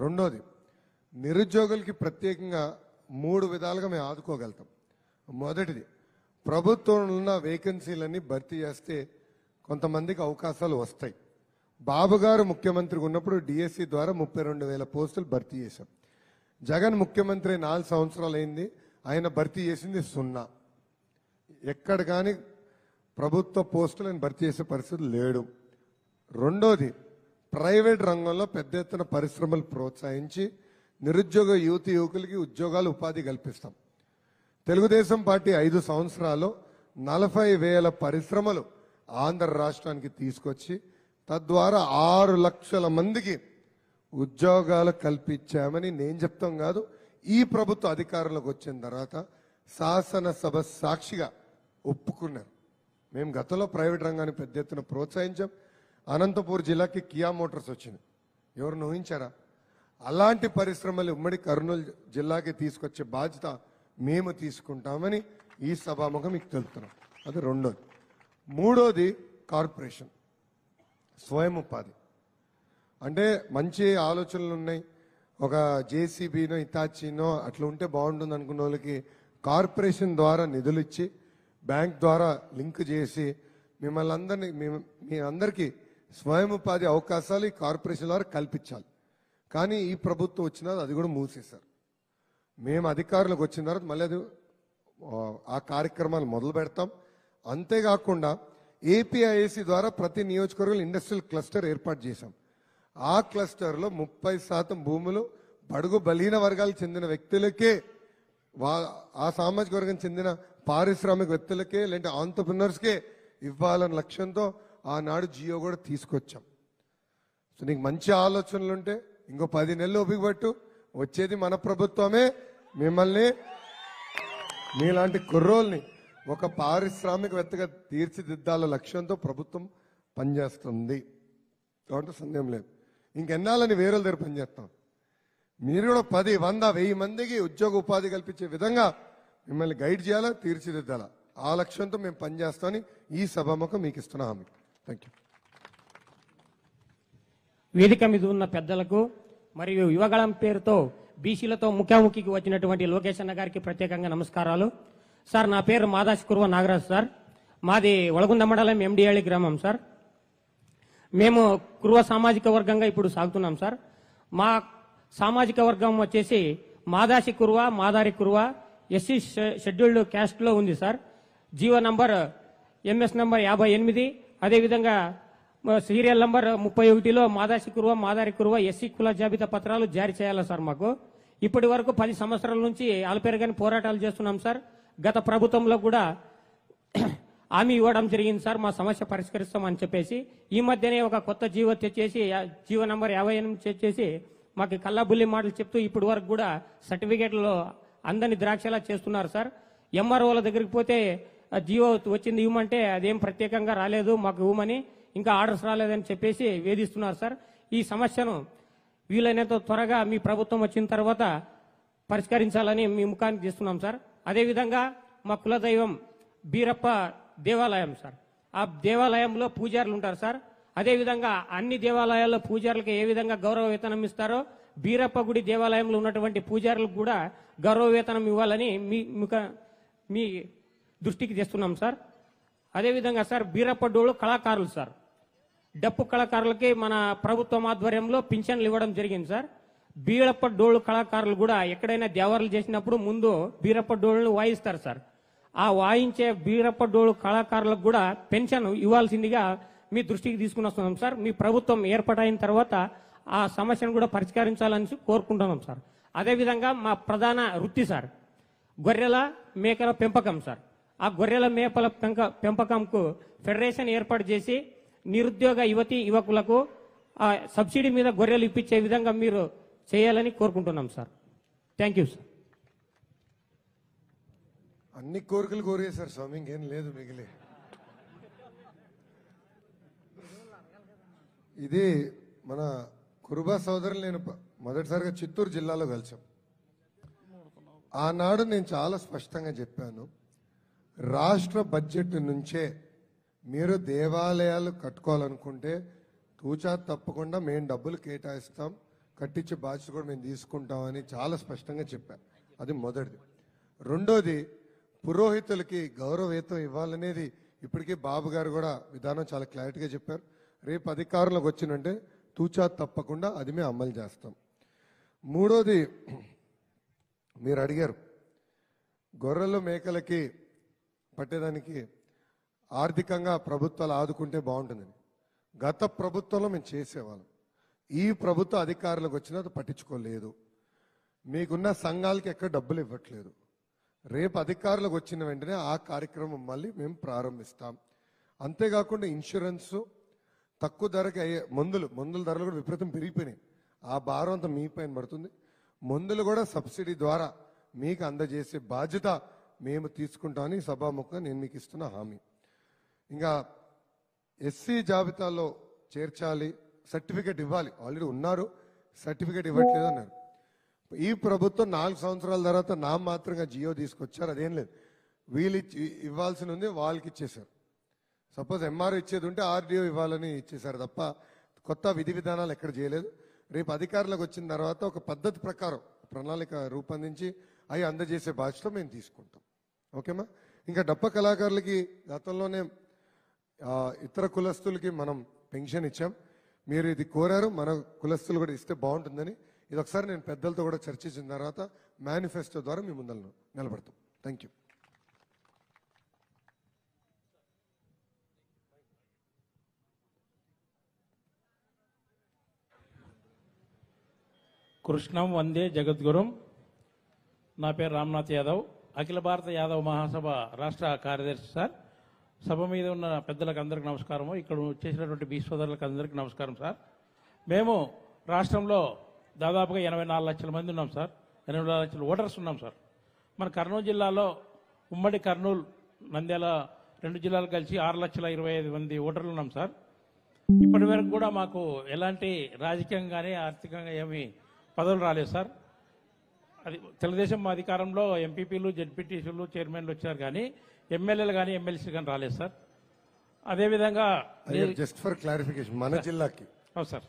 రెండోది నిరుద్యోగులకి ప్రత్యేకంగా మూడు విధాలుగా మేము ఆదుకోగలుగుతాం మొదటిది ప్రభుత్వంలో ఉన్న వేకెన్సీలన్నీ భర్తీ చేస్తే కొంతమందికి అవకాశాలు వస్తాయి బాబు గారు ముఖ్యమంత్రిగా ఉన్నప్పుడు డిఎస్సి ద్వారా ముప్పై రెండు వేల పోస్టులు భర్తీ చేశాం జగన్ ముఖ్యమంత్రి నాలుగు సంవత్సరాలు అయింది ఆయన భర్తీ చేసింది సున్నా ఎక్కడ కానీ ప్రభుత్వ పోస్టులను భర్తీ చేసే పరిస్థితి లేడు రెండోది ప్రైవేట్ రంగంలో పెద్ద ఎత్తున పరిశ్రమలు ప్రోత్సహించి నిరుద్యోగ యువత యువకులకి ఉద్యోగాలు ఉపాధి కల్పిస్తాం తెలుగుదేశం పార్టీ ఐదు సంవత్సరాలు నలభై వేల పరిశ్రమలు ఆంధ్ర రాష్ట్రానికి తీసుకొచ్చి తద్వారా ఆరు లక్షల మందికి ఉద్యోగాలు కల్పించామని నేను చెప్తాం కాదు ఈ ప్రభుత్వ అధికారంలోకి వచ్చిన తర్వాత శాసనసభ సాక్షిగా ఒప్పుకున్నారు మేము గతంలో ప్రైవేట్ రంగాన్ని పెద్ద ఎత్తున ప్రోత్సహించాం అనంతపూర్ జిల్లాకి కియా మోటార్స్ వచ్చింది ఎవరు ఊహించారా అలాంటి పరిశ్రమలు ఉమ్మడి కర్నూలు జిల్లాకి తీసుకొచ్చే బాధ్యత మేము తీసుకుంటామని ఈ సభాముఖం మీకు తెలుపుతున్నాం అది రెండోది మూడోది కార్పొరేషన్ స్వయం ఉపాధి అంటే మంచి ఆలోచనలు ఉన్నాయి ఒక జేసీబీనో ఇతాచీనో అట్లా ఉంటే బాగుంటుంది అనుకున్న వాళ్ళకి కార్పొరేషన్ ద్వారా నిధులు ఇచ్చి బ్యాంక్ ద్వారా లింక్ చేసి మిమ్మల్ని అందరినీ మేము మీ అందరికీ స్వయం ఉపాధి అవకాశాలు ఈ కార్పొరేషన్ ద్వారా కల్పించాలి కానీ ఈ ప్రభుత్వం వచ్చిన అది కూడా మూసేశారు మేము అధికారులకు వచ్చిన తర్వాత మళ్ళీ అది ఆ కార్యక్రమాలు మొదలు పెడతాం అంతేకాకుండా ఏపీఐఏసీ ద్వారా ప్రతి నియోజకవర్గంలో ఇండస్ట్రియల్ క్లస్టర్ ఏర్పాటు చేశాం ఆ క్లస్టర్లో ముప్పై శాతం భూములు బడుగు బలహీన వర్గాలకు చెందిన వ్యక్తులకే వా ఆ సామాజిక వర్గం చెందిన పారిశ్రామిక వ్యక్తులకే లేదంటే ఆంటర్ప్రినర్స్కే ఇవ్వాలని లక్ష్యంతో ఆనాడు జియో కూడా తీసుకొచ్చాం సో నీకు మంచి ఆలోచనలు ఉంటే ఇంకో పది నెలలు ఉపయోగపట్టు వచ్చేది మన ప్రభుత్వమే మిమ్మల్ని మీలాంటి కుర్రోల్ని ఒక పారిశ్రామికవేత్తగా తీర్చిదిద్దాల లక్ష్యంతో ప్రభుత్వం పనిచేస్తుంది కాబట్టి సందేహం లేదు ఇంకెన్నాళ్ళని వేరే దగ్గర పనిచేస్తాం మీరు కూడా పది వంద వెయ్యి మందికి ఉద్యోగ ఉపాధి కల్పించే విధంగా మిమ్మల్ని గైడ్ చేయాలా తీర్చిదిద్దాలా ఆ లక్ష్యంతో మేము పనిచేస్తామని ఈ సభాముఖం మీకు ఇస్తున్న హామీ థ్యాంక్ యూ వేదిక మీద ఉన్న పెద్దలకు మరియు యువగళం పేరుతో బీసీలతో ముఖాముఖికి వచ్చినటువంటి లోకేష్ అన్న గారికి ప్రత్యేకంగా నమస్కారాలు సార్ నా పేరు మాదాస్ కురువ నాగరాజ్ సార్ మాది వడగుంద మండలం ఎండియాళి గ్రామం సార్ మేము కుర్వ సామాజిక వర్గంగా ఇప్పుడు సాగుతున్నాం సార్ మా సామాజిక వర్గం వచ్చేసి మాదాసి కురువ మాదారి కురువ ఎస్సీ షెడ్యూల్డ్ క్యాస్ట్లో ఉంది sir GO number MS number యాభై ఎనిమిది అదేవిధంగా సీరియల్ నంబర్ ముప్పై ఒకటిలో మాదాసి కురువ మాదారి కురువ ఎస్సీ కుల జాబితా పత్రాలు జారీ చేయాలి సార్ మాకు ఇప్పటి వరకు పది సంవత్సరాల నుంచి అలపెరగని పోరాటాలు చేస్తున్నాం సార్ గత ప్రభుత్వంలో కూడా హామీ ఇవ్వడం జరిగింది సార్ మా సమస్య పరిష్కరిస్తామని చెప్పేసి ఈ మధ్యనే ఒక కొత్త జీవో తెచ్చేసి జీవో నంబర్ యాభై ఎనిమిది తెచ్చేసి మాకు కల్లాబుల్లి మాటలు చెప్తూ ఇప్పటి వరకు కూడా సర్టిఫికేట్లో అందరిని ద్రాక్షలా చేస్తున్నారు సార్ ఎంఆర్ఓల దగ్గరికి పోతే జియో వచ్చింది ఇవ్వమంటే అదేం ప్రత్యేకంగా రాలేదు మాకు ఇవ్వమని ఇంకా ఆర్డర్స్ రాలేదని చెప్పేసి వేధిస్తున్నారు సార్ ఈ సమస్యను వీలైనంత త్వరగా మీ ప్రభుత్వం వచ్చిన తర్వాత పరిష్కరించాలని మీ ముఖానికి తీస్తున్నాం సార్ అదేవిధంగా మా కులదైవం బీరప్ప దేవాలయం సార్ ఆ దేవాలయంలో పూజారులు ఉంటారు సార్ అదేవిధంగా అన్ని దేవాలయాల్లో పూజారులకు ఏ విధంగా గౌరవ వేతనం ఇస్తారో బీరప్ప గుడి దేవాలయంలో ఉన్నటువంటి పూజారులకు కూడా గౌరవవేతనం ఇవ్వాలని మీ మీ దృష్టికి తెస్తున్నాం సార్ అదేవిధంగా సార్ బీరప్ప డోళ్ళు కళాకారులు సార్ డప్పు కళాకారులకి మన ప్రభుత్వం ఆధ్వర్యంలో పింఛన్లు ఇవ్వడం జరిగింది సార్ బీరప్ప డోళ్ళు కళాకారులు కూడా ఎక్కడైనా దేవారులు చేసినప్పుడు ముందు బీరప్ప డోళ్ళను వాయిస్తారు సార్ ఆ వాయించే బీరప్ప డోళ్ళు కళాకారులకు కూడా పెన్షన్ ఇవ్వాల్సిందిగా మీ దృష్టికి తీసుకుని వస్తున్నాం సార్ మీ ప్రభుత్వం ఏర్పాటైన తర్వాత ఆ సమస్యను కూడా పరిష్కరించాలని కోరుకుంటున్నాం సార్ అదేవిధంగా మా ప్రధాన వృత్తి సార్ గొర్రెల మేకల పెంపకం సార్ ఆ గొర్రెల మేపల పెంక పెంపకంకు ఫెడరేషన్ ఏర్పాటు చేసి నిరుద్యోగ యువతి యువకులకు సబ్సిడీ మీద గొర్రెలు ఇప్పించే విధంగా మీరు చేయాలని కోరుకుంటున్నాం సార్ థ్యాంక్ యూ సార్ అన్ని కోరికలు కోరే సార్ స్వామి ఇంకేం లేదు మిగిలి ఇది మన కురుబా సోదరులు నేను మొదటిసారిగా చిత్తూరు జిల్లాలో కలిసాం ఆనాడు నేను చాలా స్పష్టంగా చెప్పాను రాష్ట్ర బడ్జెట్ నుంచే మీరు దేవాలయాలు కట్టుకోవాలనుకుంటే తూచా తప్పకుండా మేము డబ్బులు కేటాయిస్తాం కట్టించే బాధ్యత కూడా మేము తీసుకుంటామని చాలా స్పష్టంగా చెప్పాను అది మొదటిది రెండోది పురోహితులకి గౌరవేతం ఇవ్వాలనేది ఇప్పటికీ బాబు గారు కూడా విధానం చాలా క్లారిటీగా చెప్పారు రేపు అధికారంలోకి వచ్చినంటే తూచా తప్పకుండా అది మేము అమలు చేస్తాం మూడోది మీరు అడిగారు గొర్రెలు మేకలకి పట్టేదానికి ఆర్థికంగా ప్రభుత్వాలు ఆదుకుంటే బాగుంటుందని గత ప్రభుత్వంలో మేము చేసేవాళ్ళం ఈ ప్రభుత్వ అధికారులకు అది పట్టించుకోలేదు మీకున్న సంఘాలకి ఎక్కడ డబ్బులు ఇవ్వట్లేదు రేపు అధికారులకు వచ్చిన వెంటనే ఆ కార్యక్రమం మళ్ళీ మేము ప్రారంభిస్తాం అంతేకాకుండా ఇన్సూరెన్సు తక్కువ ధరకి అయ్యే మందులు మందుల ధరలు కూడా విపరీతం పెరిగిపోయినాయి ఆ భారం అంతా మీ పైన పడుతుంది మందులు కూడా సబ్సిడీ ద్వారా మీకు అందజేసే బాధ్యత మేము తీసుకుంటామని సభాముఖంగా నేను మీకు ఇస్తున్న హామీ ఇంకా ఎస్సీ జాబితాలో చేర్చాలి సర్టిఫికేట్ ఇవ్వాలి ఆల్రెడీ ఉన్నారు సర్టిఫికేట్ ఇవ్వట్లేదు అన్నారు ఈ ప్రభుత్వం నాలుగు సంవత్సరాల తర్వాత నా మాత్రంగా జియో తీసుకొచ్చారు అదేం లేదు వీళ్ళు ఇవ్వాల్సి ఉంది వాళ్ళకి ఇచ్చేశారు సపోజ్ ఎంఆర్ ఇచ్చేది ఉంటే ఆర్డీఓ ఇవ్వాలని ఇచ్చేశారు తప్ప కొత్త విధి విధానాలు ఎక్కడ చేయలేదు రేపు అధికారులకు వచ్చిన తర్వాత ఒక పద్ధతి ప్రకారం ప్రణాళిక రూపొందించి అవి అందజేసే బాధ్యత మేము తీసుకుంటాం ఓకేమా ఇంకా డప్ప కళాకారులకి గతంలోనే ఇతర కులస్తులకి మనం పెన్షన్ ఇచ్చాం మీరు ఇది కోరారు మన కులస్తులు కూడా ఇస్తే బాగుంటుందని ఇది ఒకసారి నేను పెద్దలతో కూడా చర్చించిన తర్వాత మేనిఫెస్టో ద్వారా మీ ముందలను నిలబడతాం థ్యాంక్ యూ కృష్ణం వందే జగద్గురం నా పేరు రామ్నాథ్ యాదవ్ అఖిల భారత యాదవ్ మహాసభ రాష్ట్ర కార్యదర్శి సార్ సభ మీద ఉన్న పెద్దలకు అందరికీ నమస్కారము ఇక్కడ చేసినటువంటి బీ సోదరులకు అందరికీ నమస్కారం సార్ మేము రాష్ట్రంలో దాదాపుగా ఎనభై నాలుగు లక్షల మంది ఉన్నాం సార్ ఎనభై నాలుగు లక్షల ఓటర్స్ ఉన్నాం సార్ మన కర్నూలు జిల్లాలో ఉమ్మడి కర్నూలు నంద్యాల రెండు జిల్లాలు కలిసి ఆరు లక్షల ఇరవై ఐదు మంది ఓటర్లు ఉన్నాం సార్ ఇప్పటి వరకు కూడా మాకు ఎలాంటి రాజకీయంగానే ఆర్థికంగా ఏమీ పదవులు రాలేదు సార్ అది తెలుగుదేశం అధికారంలో ఎంపీపీలు జెడ్పీటీసీలు చైర్మన్లు వచ్చారు కానీ ఎమ్మెల్యేలు కానీ ఎమ్మెల్సీలు కానీ రాలేదు సార్ అదేవిధంగా జస్ట్ ఫర్ క్లారిఫికేషన్ మన జిల్లాకి అవును సార్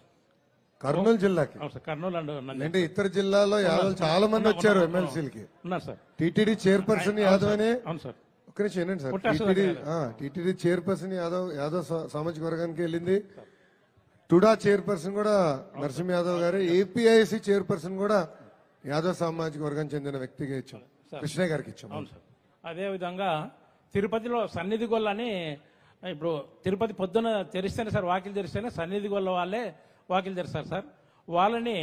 కర్నూలు జిల్లాకి అవును సార్ కర్నూలు అండ్ అంటే ఇతర జిల్లాలో యాదవ్ చాలా మంది వచ్చారు ఎమ్మెల్సీలకి ఉన్నారు సార్ టీటీడీ చైర్పర్సన్ యాదవ్ అనే అవును సార్ ఒక నిమిషం ఏంటండి sir TTD chairperson Yadav Yadav సామాజిక వర్గానికి వెళ్ళింది టుడా చైర్పర్సన్ కూడా నరసింహ యాదవ్ గారు ఏపీఐసి చైర్పర్సన్ కూడా యాదవ్ సామాజిక వర్గం చెందిన వ్యక్తిగా ఇచ్చాం కృష్ణ గారికి ఇచ్చాం అదే సార్ అదేవిధంగా తిరుపతిలో సన్నిధి గొల్లని ఇప్పుడు తిరుపతి పొద్దున తెరిస్తేనే సార్ వాకిలు తెరిస్తేనే సన్నిధి గొల్ల వాళ్ళే వాకిలు తెరుస్తారు సార్ వాళ్ళని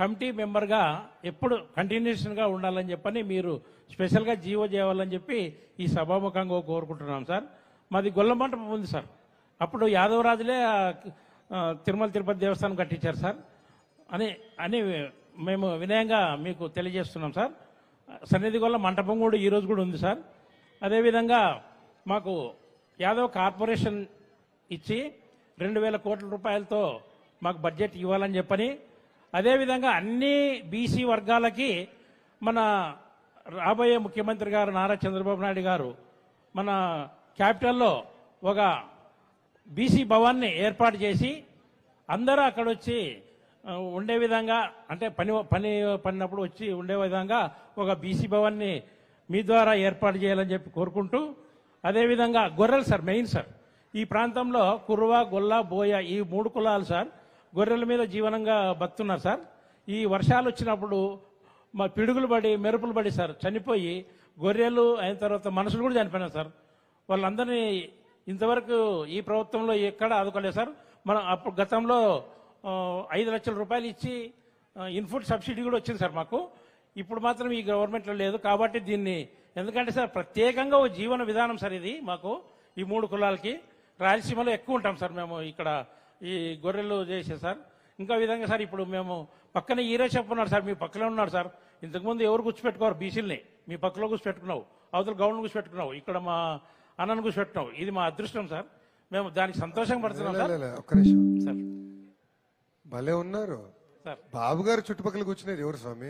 కమిటీ మెంబర్గా ఎప్పుడు కంటిన్యూషన్గా ఉండాలని చెప్పని మీరు స్పెషల్గా జీవో చేయాలని చెప్పి ఈ సభాముఖంగా కోరుకుంటున్నాం సార్ మాది గొల్ల మంటపం ఉంది సార్ అప్పుడు యాదవరాజులే తిరుమల తిరుపతి దేవస్థానం కట్టించారు సార్ అని అని మేము వినయంగా మీకు తెలియజేస్తున్నాం సార్ సన్నిధి గొల్ల మంటపం కూడా ఈరోజు కూడా ఉంది సార్ అదేవిధంగా మాకు యాదవ్ కార్పొరేషన్ ఇచ్చి రెండు వేల కోట్ల రూపాయలతో మాకు బడ్జెట్ ఇవ్వాలని చెప్పని అదేవిధంగా అన్ని బీసీ వర్గాలకి మన రాబోయే ముఖ్యమంత్రి గారు నారా చంద్రబాబు నాయుడు గారు మన క్యాపిటల్లో ఒక బీసీ భవన్ని ఏర్పాటు చేసి అందరూ అక్కడ వచ్చి ఉండే విధంగా అంటే పని పని పడినప్పుడు వచ్చి ఉండే విధంగా ఒక బీసీ భవన్ని మీ ద్వారా ఏర్పాటు చేయాలని చెప్పి కోరుకుంటూ అదేవిధంగా గొర్రెలు సార్ మెయిన్ సార్ ఈ ప్రాంతంలో కుర్వ గొల్ల బోయ ఈ మూడు కులాలు సార్ గొర్రెల మీద జీవనంగా బతున్నారు సార్ ఈ వర్షాలు వచ్చినప్పుడు మా పిడుగులు పడి మెరుపులు పడి సార్ చనిపోయి గొర్రెలు అయిన తర్వాత మనుషులు కూడా చనిపోయినారు సార్ వాళ్ళందరినీ ఇంతవరకు ఈ ప్రభుత్వంలో ఎక్కడ ఆదుకోలేదు సార్ మనం అప్పుడు గతంలో ఐదు లక్షల రూపాయలు ఇచ్చి ఇన్పుట్ సబ్సిడీ కూడా వచ్చింది సార్ మాకు ఇప్పుడు మాత్రం ఈ గవర్నమెంట్లో లేదు కాబట్టి దీన్ని ఎందుకంటే సార్ ప్రత్యేకంగా ఓ జీవన విధానం సార్ ఇది మాకు ఈ మూడు కులాలకి రాయలసీమలో ఎక్కువ ఉంటాం సార్ మేము ఇక్కడ ఈ గొర్రెలు చేసే సార్ ఇంకా విధంగా సార్ ఇప్పుడు మేము పక్కన ఈరే చెప్పున్నారు సార్ మీ పక్కనే ఉన్నారు సార్ ఇంతకుముందు ఎవరు గుర్చిపెట్టుకోరు బీసీల్ని మీ పక్కలో గుర్చిపెట్టుకున్నావు అవతల గవర్నమెంట్ గుర్చిపెట్టుకున్నావు ఇక్కడ మా అన్నను కూర్చోపెట్టినావు ఇది మా అదృష్టం సార్ మేము దానికి సంతోషం పడుతున్నాం ఒక్క నిమిషం సార్ భలే ఉన్నారు బాబు గారు చుట్టుపక్కల కూర్చునేది ఎవరు స్వామి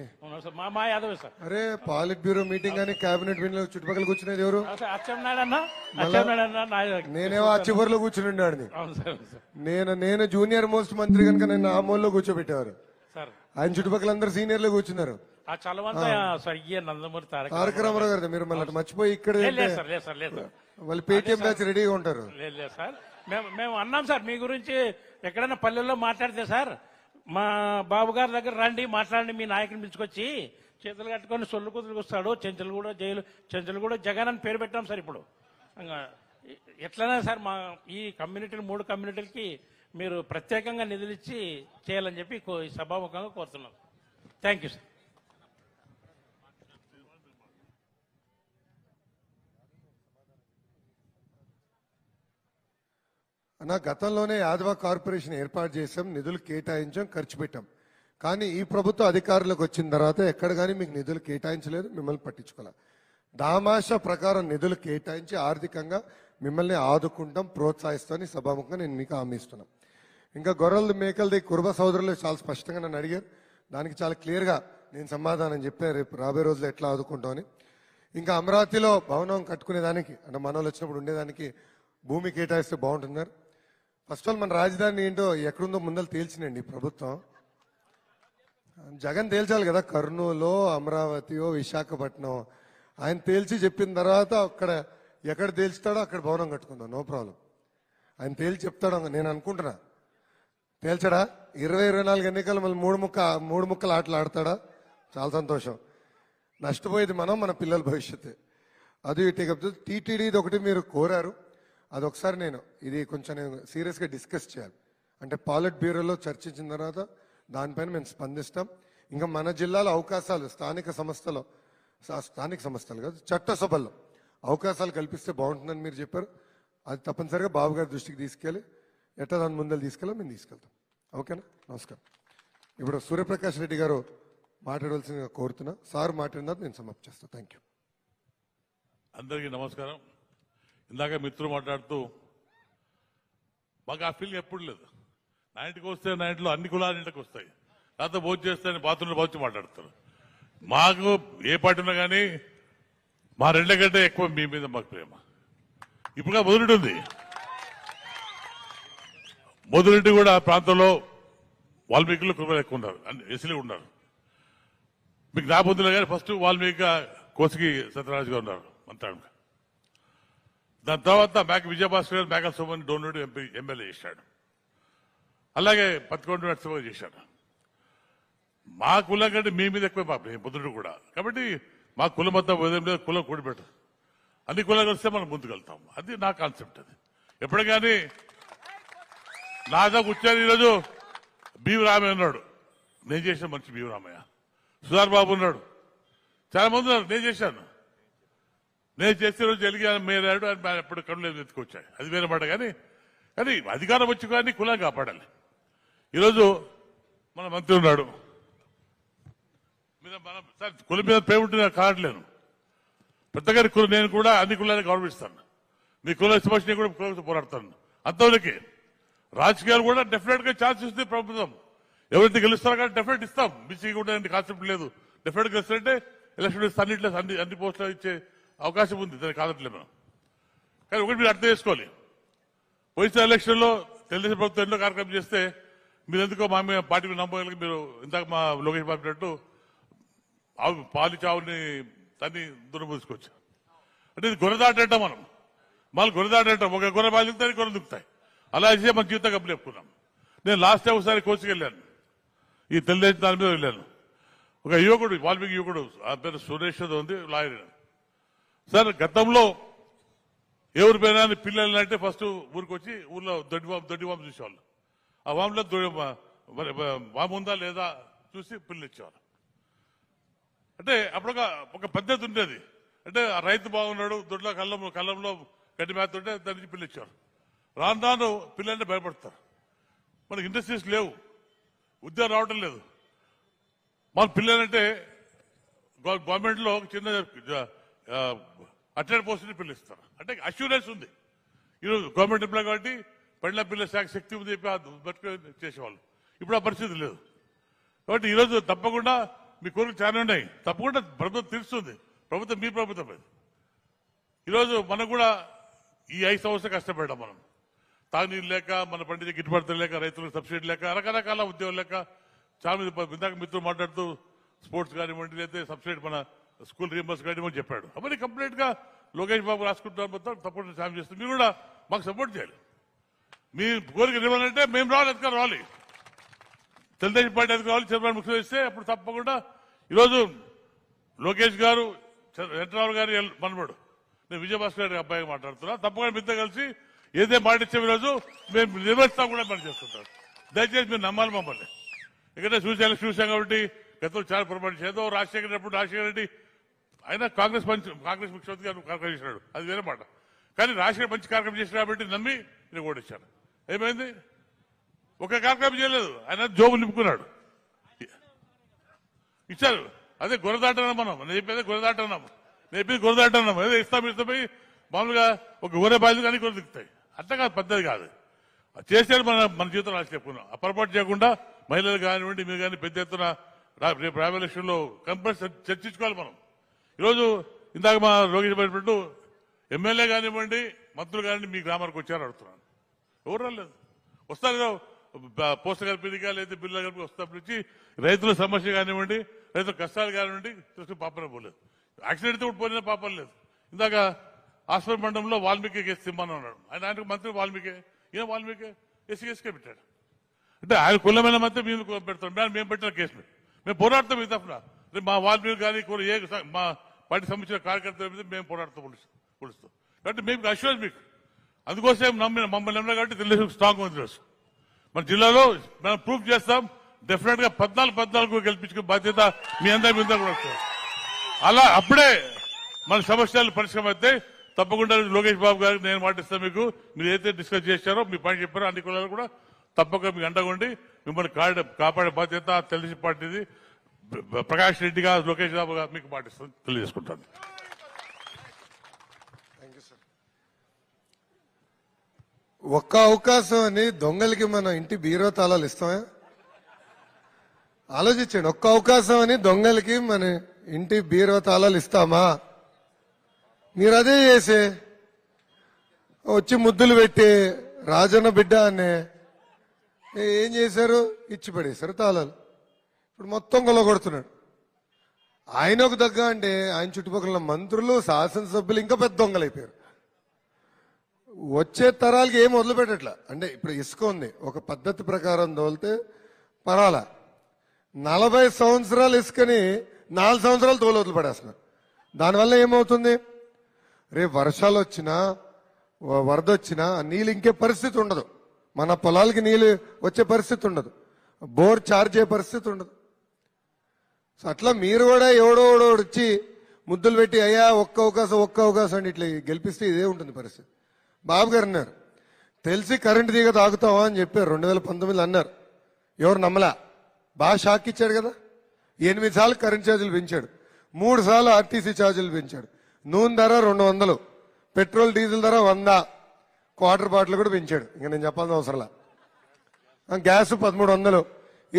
మా యాదవ్ సార్ అరే పాలిట్ బ్యూరో మీటింగ్ అని కేబినెట్ మీటింగ్ చుట్టుపక్కల కూర్చునేది ఎవరు నేనేమో అచ్చిబర్లో కూర్చుని ఉన్నాడు నేను నేను జూనియర్ మోస్ట్ మంత్రి కనుక నేను ఆ మోల్లో కూర్చోబెట్టేవారు ఆయన చుట్టుపక్కల అందరు సీనియర్ లో కూర్చున్నారు తారక రామారావు గారు మీరు మళ్ళీ మర్చిపోయి ఇక్కడ వాళ్ళు పేటిఎం బ్యాచ్ రెడీగా ఉంటారు లేదు లేదు సార్ మేము మేము అన్నాం సార్ మీ గురించి ఎక్కడైనా పల్లెల్లో మాట్లాడితే సార్ మా బాబు గారి దగ్గర రండి మాట్లాడండి మీ నాయకుని పిలుచుకొచ్చి చేతులు కట్టుకొని సొల్లు కుదురుకు వస్తాడు చెంచులు కూడా జైలు చెంచులు కూడా జగన్ అని పేరు పెట్టాం సార్ ఇప్పుడు ఎట్లనే సార్ మా ఈ కమ్యూనిటీ మూడు కమ్యూనిటీలకి మీరు ప్రత్యేకంగా నిధులు ఇచ్చి చేయాలని చెప్పి సభాముఖంగా కోరుతున్నాం థ్యాంక్ యూ సార్ అన్న గతంలోనే యాదవ కార్పొరేషన్ ఏర్పాటు చేసాం నిధులు కేటాయించాం ఖర్చు పెట్టాం కానీ ఈ ప్రభుత్వ అధికారులకు వచ్చిన తర్వాత ఎక్కడ కానీ మీకు నిధులు కేటాయించలేదు మిమ్మల్ని పట్టించుకోలే దామాష ప్రకారం నిధులు కేటాయించి ఆర్థికంగా మిమ్మల్ని ఆదుకుంటాం ప్రోత్సహిస్తామని సభాముఖంగా నేను మీకు హామీ ఇస్తున్నాను ఇంకా గొర్రెలు మేకలది కురుబ సోదరులు చాలా స్పష్టంగా నన్ను అడిగారు దానికి చాలా క్లియర్గా నేను సమాధానం చెప్పాను రేపు రాబోయే రోజులు ఎట్లా ఆదుకుంటామని ఇంకా అమరావతిలో భవనం కట్టుకునేదానికి అంటే మనోళ్ళు వచ్చినప్పుడు ఉండేదానికి భూమి కేటాయిస్తే బాగుంటున్నారు ఫస్ట్ ఆల్ మన రాజధాని ఏంటో ఎక్కడుందో ముందలు తేల్చినండి ప్రభుత్వం జగన్ తేల్చాలి కదా కర్నూలు అమరావతియో విశాఖపట్నం ఆయన తేల్చి చెప్పిన తర్వాత అక్కడ ఎక్కడ తేల్చుతాడో అక్కడ భవనం కట్టుకుందాం నో ప్రాబ్లం ఆయన తేల్చి చెప్తాడు నేను అనుకుంటున్నా తేల్చడా ఇరవై ఇరవై నాలుగు ఎన్నికలు మళ్ళీ మూడు ముక్క మూడు ముక్కలు ఆటలు ఆడతాడా చాలా సంతోషం నష్టపోయేది మనం మన పిల్లల భవిష్యత్తు అది టేకప్ టీటీడీది ఒకటి మీరు కోరారు అదొకసారి నేను ఇది కొంచెం నేను సీరియస్గా డిస్కస్ చేయాలి అంటే పాలిట్ బ్యూరోలో చర్చించిన తర్వాత దానిపైన మేము స్పందిస్తాం ఇంకా మన జిల్లాలో అవకాశాలు స్థానిక సంస్థలో స్థానిక సంస్థలు కాదు చట్టసభల్లో అవకాశాలు కల్పిస్తే బాగుంటుందని మీరు చెప్పారు అది తప్పనిసరిగా బాబు గారి దృష్టికి తీసుకెళ్ళి ఎట్లా దాని ముందలు తీసుకెళ్ళి మేము తీసుకెళ్తాం ఓకేనా నమస్కారం ఇప్పుడు సూర్యప్రకాష్ రెడ్డి గారు మాట్లాడవలసిందిగా కోరుతున్నా సార్ మాట్లాడిన నేను సమాప్తి చేస్తాను థ్యాంక్ యూ అందరికీ నమస్కారం ఇందాక మిత్రులు మాట్లాడుతూ మాకు ఆ ఫీలింగ్ ఎప్పుడు లేదు నా ఇంటికి వస్తే నా ఇంట్లో అన్ని కులాలు ఇంటికి వస్తాయి లేకపోతే భోజనం చేస్తే బాత్రూంలో భోజనం మాట్లాడతారు మాకు ఏ పార్టీ ఉన్నా కానీ మా రెండు కంటే ఎక్కువ మీ మీద మాకు ప్రేమ ఇప్పుడు ఇప్పుడుగా ఉంది మొదలుంటి కూడా ఆ ప్రాంతంలో వాల్మీకులు కుటుంబాలు ఎక్కువ ఉన్నారు ఎసిలి ఉన్నారు మీకు నా పొందులో కానీ ఫస్ట్ వాల్మీకి కోసికి సత్యనారాయణ గారు ఉన్నారు మంత్రానికి దాని తర్వాత మేక విజయభాస్కర్ గారు మేకల సుమన్ డోనోడు ఎంపీ ఎమ్మెల్యే చేశాడు అలాగే పత్తికొండ నరసింహ చేశాడు మా కులం కంటే మీ మీద ఎక్కువ మా బుద్ధుడు కూడా కాబట్టి మా కులం మొత్తం ఉదయం లేదు కులం కూడిపెట్టదు అన్ని కులం కలిస్తే మనం ముందుకెళ్తాం అది నా కాన్సెప్ట్ అది ఎప్పుడు కానీ నా దాకా వచ్చాను ఈరోజు భీమరామయ్య ఉన్నాడు నేను చేసిన మంచి భీమరామయ్య సుధార్ బాబు ఉన్నాడు చాలా మంది ఉన్నారు నేను చేశాను నేను చేసే రోజు ఎలిగాను మీరు అని ఎప్పుడు కళ్ళు ఎత్తుకొచ్చాయి అది వేరే మాట కానీ కానీ అధికారం వచ్చి కానీ కులం కాపాడాలి ఈరోజు మన మంత్రి ఉన్నాడు మీద మన సార్ కులం మీద పే నేను కావట్లేను పెద్దగారి కులం నేను కూడా అన్ని కులాన్ని గౌరవిస్తాను మీ కుల సమస్యని కూడా కులంతో పోరాడతాను అంతవరకే రాజకీయాలు కూడా డెఫినెట్ గా ఛాన్స్ ఇస్తుంది ప్రభుత్వం ఎవరైతే గెలుస్తారో కానీ డెఫినెట్ ఇస్తాం బీసీకి కూడా కాన్సెప్ట్ లేదు డెఫినెట్ ఇస్తారంటే ఎలక్షన్ అన్నింటిలో అన్ని అన్ని పోస్టులు ఇచ్చే అవకాశం ఉంది దాన్ని కాదట్లేదు మనం కానీ ఒకటి మీరు అర్థం చేసుకోవాలి పోయిన ఎలక్షన్లో తెలుగుదేశం ప్రభుత్వం ఎన్నో కార్యక్రమం చేస్తే మీరెందుకో మా మీద పార్టీ నమ్మకాలకి మీరు ఇందాక మా లోకేష్ పంపినట్టు ఆవు పాలు చావుని తన్ని దురబూసుకోవచ్చు అంటే ఇది గొర్రెదాటంట మనం మళ్ళీ గొర్రెదాటంట ఒక గొర్రె పాలు దిగుతాయి గొర్రె దిగుతాయి అలా చేసి మన జీవితం చెప్పుకున్నాం నేను లాస్ట్ టైం ఒకసారి కోచ్కి వెళ్ళాను ఈ తెలుగుదేశం దాని మీద వెళ్ళాను ఒక యువకుడు వాల్మీకి యువకుడు ఆ పేరు సురేష్ ఉంది లాయర్ సార్ గతంలో ఎవరి పైన పిల్లలు అంటే ఫస్ట్ ఊరికి వచ్చి ఊర్లో దొడ్డి బాంబు దొడ్డి బాంబు చూసేవాళ్ళు ఆ వాములో బాంబు ఉందా లేదా చూసి పిల్లలు ఇచ్చేవాళ్ళు అంటే అప్పుడు ఒక పద్ధతి ఉండేది అంటే రైతు బాగున్నాడు దొడ్లో కళ్ళం కళ్ళంలో గడ్డి మేత ఉంటే దాని నుంచి పిల్లలు ఇచ్చారు రాను రాను పిల్లలంటే భయపడతారు మనకి ఇండస్ట్రీస్ లేవు ఉద్యోగం రావడం లేదు మన పిల్లలంటే గవర్నమెంట్లో చిన్న అటెండ్ పోస్ట్ని పిలుస్తారు అంటే అష్యూరెన్స్ ఉంది ఈరోజు గవర్నమెంట్ ఎంప్లాయ్ కాబట్టి పెళ్ళ పిల్లల శాఖ శక్తి ఉంది చెప్పి బతుకు చేసేవాళ్ళు ఇప్పుడు ఆ పరిస్థితి లేదు కాబట్టి ఈరోజు తప్పకుండా మీ కోరిక చాలా ఉన్నాయి తప్పకుండా ప్రభుత్వం తీరుస్తుంది ప్రభుత్వం మీ ప్రభుత్వం అది ఈరోజు మనం కూడా ఈ ఐదు సంవత్సరాలు కష్టపడ్డాం మనం తాగునీరు లేక మన పండిత గిట్టుబడతలు లేక రైతులకు సబ్సిడీ లేక రకరకాల ఉద్యోగం లేక చాలా మంది ఇందాక మిత్రులు మాట్లాడుతూ స్పోర్ట్స్ కానివ్వండి లేకపోతే సబ్సిడీ మన స్కూల్ రీంబర్స్ కానీ చెప్పాడు అవన్నీ కంప్లీట్ గా లోకేష్ బాబు రాసుకుంటున్నారు మొత్తం తప్పకుండా సాయం చేస్తుంది మీరు కూడా మాకు సపోర్ట్ చేయాలి మీ కోరిక నివ్వాలంటే మేము రావాలి అధికారం రావాలి తెలుగుదేశం పార్టీ అధికారం రావాలి చంద్రబాబు ముఖ్యం చేస్తే అప్పుడు తప్పకుండా ఈరోజు లోకేష్ గారు వెంకటరావు గారు మనబడు నేను విజయభాస్కర్ గారి అబ్బాయి మాట్లాడుతున్నా తప్పకుండా మీతో కలిసి ఏదే మాట ఇచ్చే ఈరోజు మేము నిర్వహిస్తాం కూడా పని చేస్తుంటాం దయచేసి మీరు నమ్మాలి మమ్మల్ని ఎందుకంటే చూసాను చూశాం కాబట్టి గతంలో చాలా పొరపాటు చేద్దాం రాజశేఖర్ అప్పుడు రాజశేఖర రెడ్డి ఆయన కాంగ్రెస్ మంచి కాంగ్రెస్ ముఖ్యమంత్రి గారు కార్యక్రమం చేసినాడు అది వేరే మాట కానీ రాసిన మంచి కార్యక్రమం చేసినా కాబట్టి నమ్మి నేను ఓడిచ్చాను ఏమైంది ఒక కార్యక్రమం చేయలేదు ఆయన జోబు నింపుకున్నాడు ఇచ్చారు అదే గురదాటన్నాం మనం నేను చెప్పేది గురదాటన్నాం నేను చెప్పేది గురదాటన్నాం అదే ఇస్తాం ఇస్తామై మామూలుగా ఒక గొర్రె బాధ్యత కానీ గొర్రె దిగుతాయి అట్లా కాదు పెద్దది కాదు చేసేది మన మన జీవితం రాసి చెప్పుకున్నాం అప్పరపాటు పొరపాటు చేయకుండా మహిళలు కానివ్వండి మీరు కానీ పెద్ద ఎత్తున రేపు రాబోయే ఎలక్షన్లో కంపల్సరీ చర్చించుకోవాలి మనం ఈరోజు ఇందాక మా రోగి చెప్పినట్టు ఎమ్మెల్యే కానివ్వండి మంత్రులు కానివ్వండి మీ గ్రామానికి వచ్చారు అడుగుతున్నాను ఎవరు రాలేదు వస్తారు పోస్త కల్పిదిగా లేదా బిల్లు కలిపి వస్తాపు నుంచి రైతుల సమస్య కానివ్వండి రైతుల కష్టాలు కానివ్వండి తీసుకుని పాపన పోలేదు యాక్సిడెంట్ కూడా పోయిన పాపం లేదు ఇందాక ఆశ్రమ మండలంలో వాల్మీకి కేసు తిమ్మని ఉన్నాడు ఆయన ఆయనకు మంత్రి వాల్మీకి ఈయన వాల్మీకి ఎస్సీ కేసుకే పెట్టాడు అంటే ఆయన కులమైన మంత్రి మేము పెడతాం మేము పెట్టిన కేసు మేము పోరాడతాం మీ తప్పున మా వాల్మీకి కానీ కూడా ఏ మా పార్టీ సంబంధించిన కార్యకర్తల మీద మేము పోరాడుతూ పొలుస్తాం కాబట్టి మేము అష్యూరెన్స్ మీకు అందుకోసం నమ్మిన మమ్మల్ని నమ్మిన కాబట్టి తెలుగుదేశం స్ట్రాంగ్ ఉంది తెలుసు మన జిల్లాలో మనం ప్రూఫ్ చేస్తాం డెఫినెట్ గా పద్నాలుగు పద్నాలుగు గెలిపించుకునే బాధ్యత మీ అందరి మీద కూడా వస్తుంది అలా అప్పుడే మన సమస్యలు పరిష్కారం అయితే తప్పకుండా లోకేష్ బాబు గారికి నేను మాటిస్తాను మీకు మీరు ఏదైతే డిస్కస్ చేశారో మీ పని చెప్పారో అన్ని కులాలు కూడా తప్పక మీకు ఉండి మిమ్మల్ని కాపాడే బాధ్యత తెలిసి పార్టీది ప్రకాష్ రెడ్డి గారు లోకేష్ బాబు గారు మీకు పాటిస్తాను తెలియజేసుకుంటాను ఒక్క అవకాశం అని దొంగలకి మనం ఇంటి బీరో తాళాలు ఇస్తామే ఆలోచించండి ఒక్క అవకాశం అని దొంగలకి మన ఇంటి బీరో తాళాలు ఇస్తామా మీరు అదే చేసే వచ్చి ముద్దులు పెట్టి రాజన్న బిడ్డ అనే ఏం చేశారు ఇచ్చి పడేశారు తాళాలు ఇప్పుడు మొత్తం కొలగొడుతున్నాడు ఆయన ఒక దగ్గ అంటే ఆయన చుట్టుపక్కల మంత్రులు శాసనసభ్యులు ఇంకా పెద్ద దొంగలైపోయారు వచ్చే తరాలకి ఏం మొదలు పెట్టట్లా అంటే ఇప్పుడు ఇసుక ఉంది ఒక పద్ధతి ప్రకారం తోలితే పర్వాలా నలభై సంవత్సరాలు ఇసుకని నాలుగు సంవత్సరాలు తోలవతలు పడేస్తున్నారు దానివల్ల ఏమవుతుంది రేపు వర్షాలు వచ్చినా వరద వచ్చినా నీళ్ళు ఇంకే పరిస్థితి ఉండదు మన పొలాలకి నీళ్ళు వచ్చే పరిస్థితి ఉండదు బోర్ చార్జ్ అయ్యే పరిస్థితి ఉండదు సో అట్లా మీరు కూడా ఎవడో వచ్చి ముద్దులు పెట్టి అయ్యా ఒక్క అవకాశం ఒక్క అవకాశం అని ఇట్లా గెలిపిస్తే ఇదే ఉంటుంది పరిస్థితి బాబు గారు అన్నారు తెలిసి కరెంటు దిగ తాగుతావా అని చెప్పారు రెండు వేల పంతొమ్మిదిలో అన్నారు ఎవరు నమ్మలా బాగా షాక్ ఇచ్చాడు కదా ఎనిమిది సార్లు కరెంట్ ఛార్జీలు పెంచాడు మూడు సార్లు ఆర్టీసీ ఛార్జీలు పెంచాడు నూనె ధర రెండు వందలు పెట్రోల్ డీజిల్ ధర వంద క్వార్టర్ బాటిల్ కూడా పెంచాడు ఇంక నేను చెప్పాల్సిన అవసరంలా గ్యాస్ పదమూడు వందలు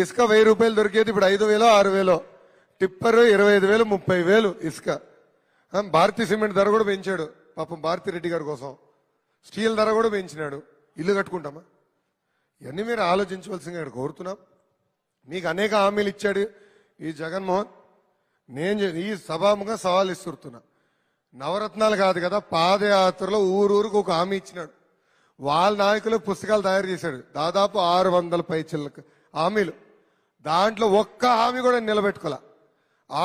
ఇసుక వెయ్యి రూపాయలు దొరికేది ఇప్పుడు ఐదు వేలో ఆరు వేలో టిప్పర్ ఇరవై ఐదు వేలు ముప్పై వేలు ఇసుక భారతీ సిమెంట్ ధర కూడా పెంచాడు పాపం భారతి రెడ్డి గారి కోసం స్టీల్ ధర కూడా పెంచినాడు ఇల్లు కట్టుకుంటామా ఇవన్నీ మీరు ఆలోచించవలసింది ఇక్కడ కోరుతున్నాం మీకు అనేక హామీలు ఇచ్చాడు ఈ జగన్మోహన్ నేను ఈ సభాముగా సవాల్ ఇస్తున్నా నవరత్నాలు కాదు కదా పాదయాత్రలో ఊరూరుకు ఒక హామీ ఇచ్చినాడు వాళ్ళ నాయకులు పుస్తకాలు తయారు చేశాడు దాదాపు ఆరు వందల పైచిళ్ళకు హామీలు దాంట్లో ఒక్క హామీ కూడా నిలబెట్టుకోలే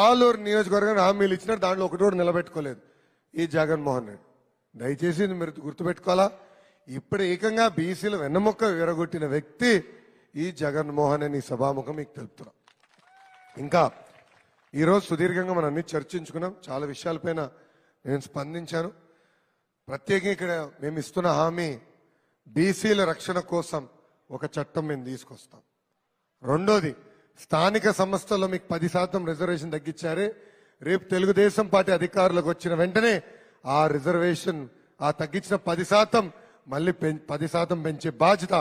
ఆలూరు నియోజకవర్గాన్ని హామీలు ఇచ్చిన దాంట్లో ఒకటి కూడా నిలబెట్టుకోలేదు ఈ జగన్మోహన్ రెడ్డి దయచేసి మీరు గుర్తుపెట్టుకోవాలా ఇప్పుడు ఏకంగా బీసీల వెన్నముక్క విరగొట్టిన వ్యక్తి ఈ జగన్మోహన్ అని సభాముఖం మీకు తెలుపుతున్నా ఇంకా ఈరోజు సుదీర్ఘంగా మనం అన్ని చర్చించుకున్నాం చాలా విషయాలపైన నేను స్పందించాను ప్రత్యేకంగా ఇక్కడ మేము ఇస్తున్న హామీ బీసీల రక్షణ కోసం ఒక చట్టం మేము తీసుకొస్తాం రెండోది స్థానిక సంస్థల్లో మీకు పది శాతం రిజర్వేషన్ తగ్గించారు రేపు తెలుగుదేశం పార్టీ అధికారులకు వచ్చిన వెంటనే ఆ రిజర్వేషన్ ఆ తగ్గించిన పది శాతం మళ్ళీ పది శాతం పెంచే బాధ్యత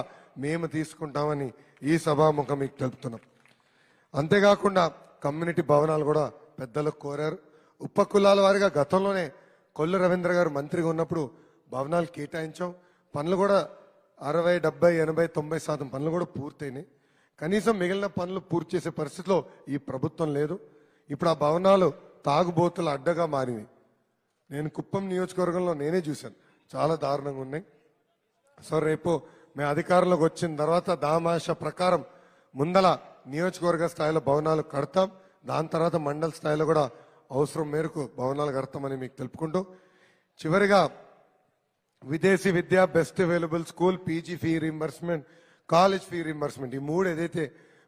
మేము తీసుకుంటామని ఈ సభాముఖం మీకు తెలుపుతున్నాం అంతేకాకుండా కమ్యూనిటీ భవనాలు కూడా పెద్దలు కోరారు ఉప కులాల వారిగా గతంలోనే కొల్లు రవీంద్ర గారు మంత్రిగా ఉన్నప్పుడు భవనాలు కేటాయించాం పనులు కూడా అరవై డెబ్బై ఎనభై తొంభై శాతం పనులు కూడా పూర్తయినాయి కనీసం మిగిలిన పనులు పూర్తి చేసే పరిస్థితిలో ఈ ప్రభుత్వం లేదు ఇప్పుడు ఆ భవనాలు తాగుబోతుల అడ్డగా మారినవి నేను కుప్పం నియోజకవర్గంలో నేనే చూశాను చాలా దారుణంగా ఉన్నాయి సో రేపు మే అధికారంలోకి వచ్చిన తర్వాత దామాష ప్రకారం ముందల నియోజకవర్గ స్థాయిలో భవనాలు కడతాం దాని తర్వాత మండల స్థాయిలో కూడా అవసరం మేరకు భవనాలు కడతామని మీకు తెలుపుకుంటూ చివరిగా విదేశీ విద్య best available school PG fee reimbursement college fee reimbursement ఈ మూడు ఏదైతే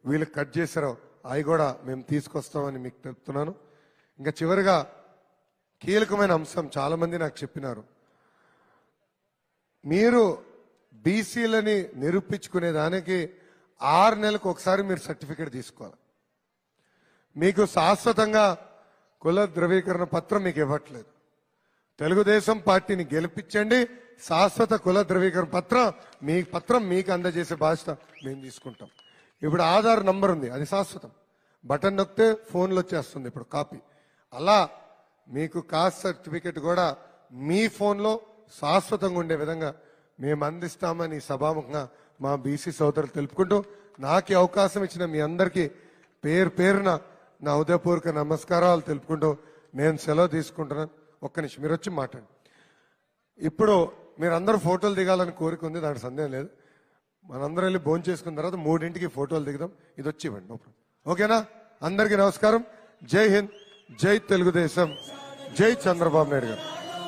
వీళ్ళు కట్ చేశారో అవి కూడా మేము తీసుకొస్తామని మీకు తెలుపుతున్నాను ఇంకా చివరిగా కీలకమైన అంశం చాలామంది నాకు చెప్పినారు మీరు బీసీలని నిరూపించుకునే దానికి ఆరు నెలలకు ఒకసారి మీరు సర్టిఫికేట్ తీసుకోవాలి మీకు శాశ్వతంగా కుల ధృవీకరణ పత్రం మీకు ఇవ్వట్లేదు తెలుగుదేశం పార్టీని గెలిపించండి శాశ్వత కుల ధృవీకరణ పత్రం మీ పత్రం మీకు అందజేసే బాధ్యత మేము తీసుకుంటాం ఇప్పుడు ఆధార్ నంబర్ ఉంది అది శాశ్వతం బటన్ నొక్కితే ఫోన్లో వచ్చేస్తుంది ఇప్పుడు కాపీ అలా మీకు కాస్ట్ సర్టిఫికెట్ కూడా మీ ఫోన్లో శాశ్వతంగా ఉండే విధంగా మేము అందిస్తామని సభాముఖంగా మా బీసీ సోదరులు తెలుపుకుంటూ నాకు అవకాశం ఇచ్చిన మీ అందరికీ పేరు పేరున నా ఉదయపూర్వక నమస్కారాలు తెలుపుకుంటూ నేను సెలవు తీసుకుంటున్నాను ఒక్క నిమిషం మీరు వచ్చి మాట్లాడండి ఇప్పుడు మీరందరూ ఫోటోలు దిగాలని కోరిక ఉంది దానికి సందేహం లేదు మనందరూ వెళ్ళి భోజనం చేసుకున్న తర్వాత మూడింటికి ఫోటోలు దిగుదాం ఇది వచ్చి ఇవ్వండి ఓకేనా అందరికీ నమస్కారం జై హింద్ జై తెలుగుదేశం జై చంద్రబాబు నాయుడు గారు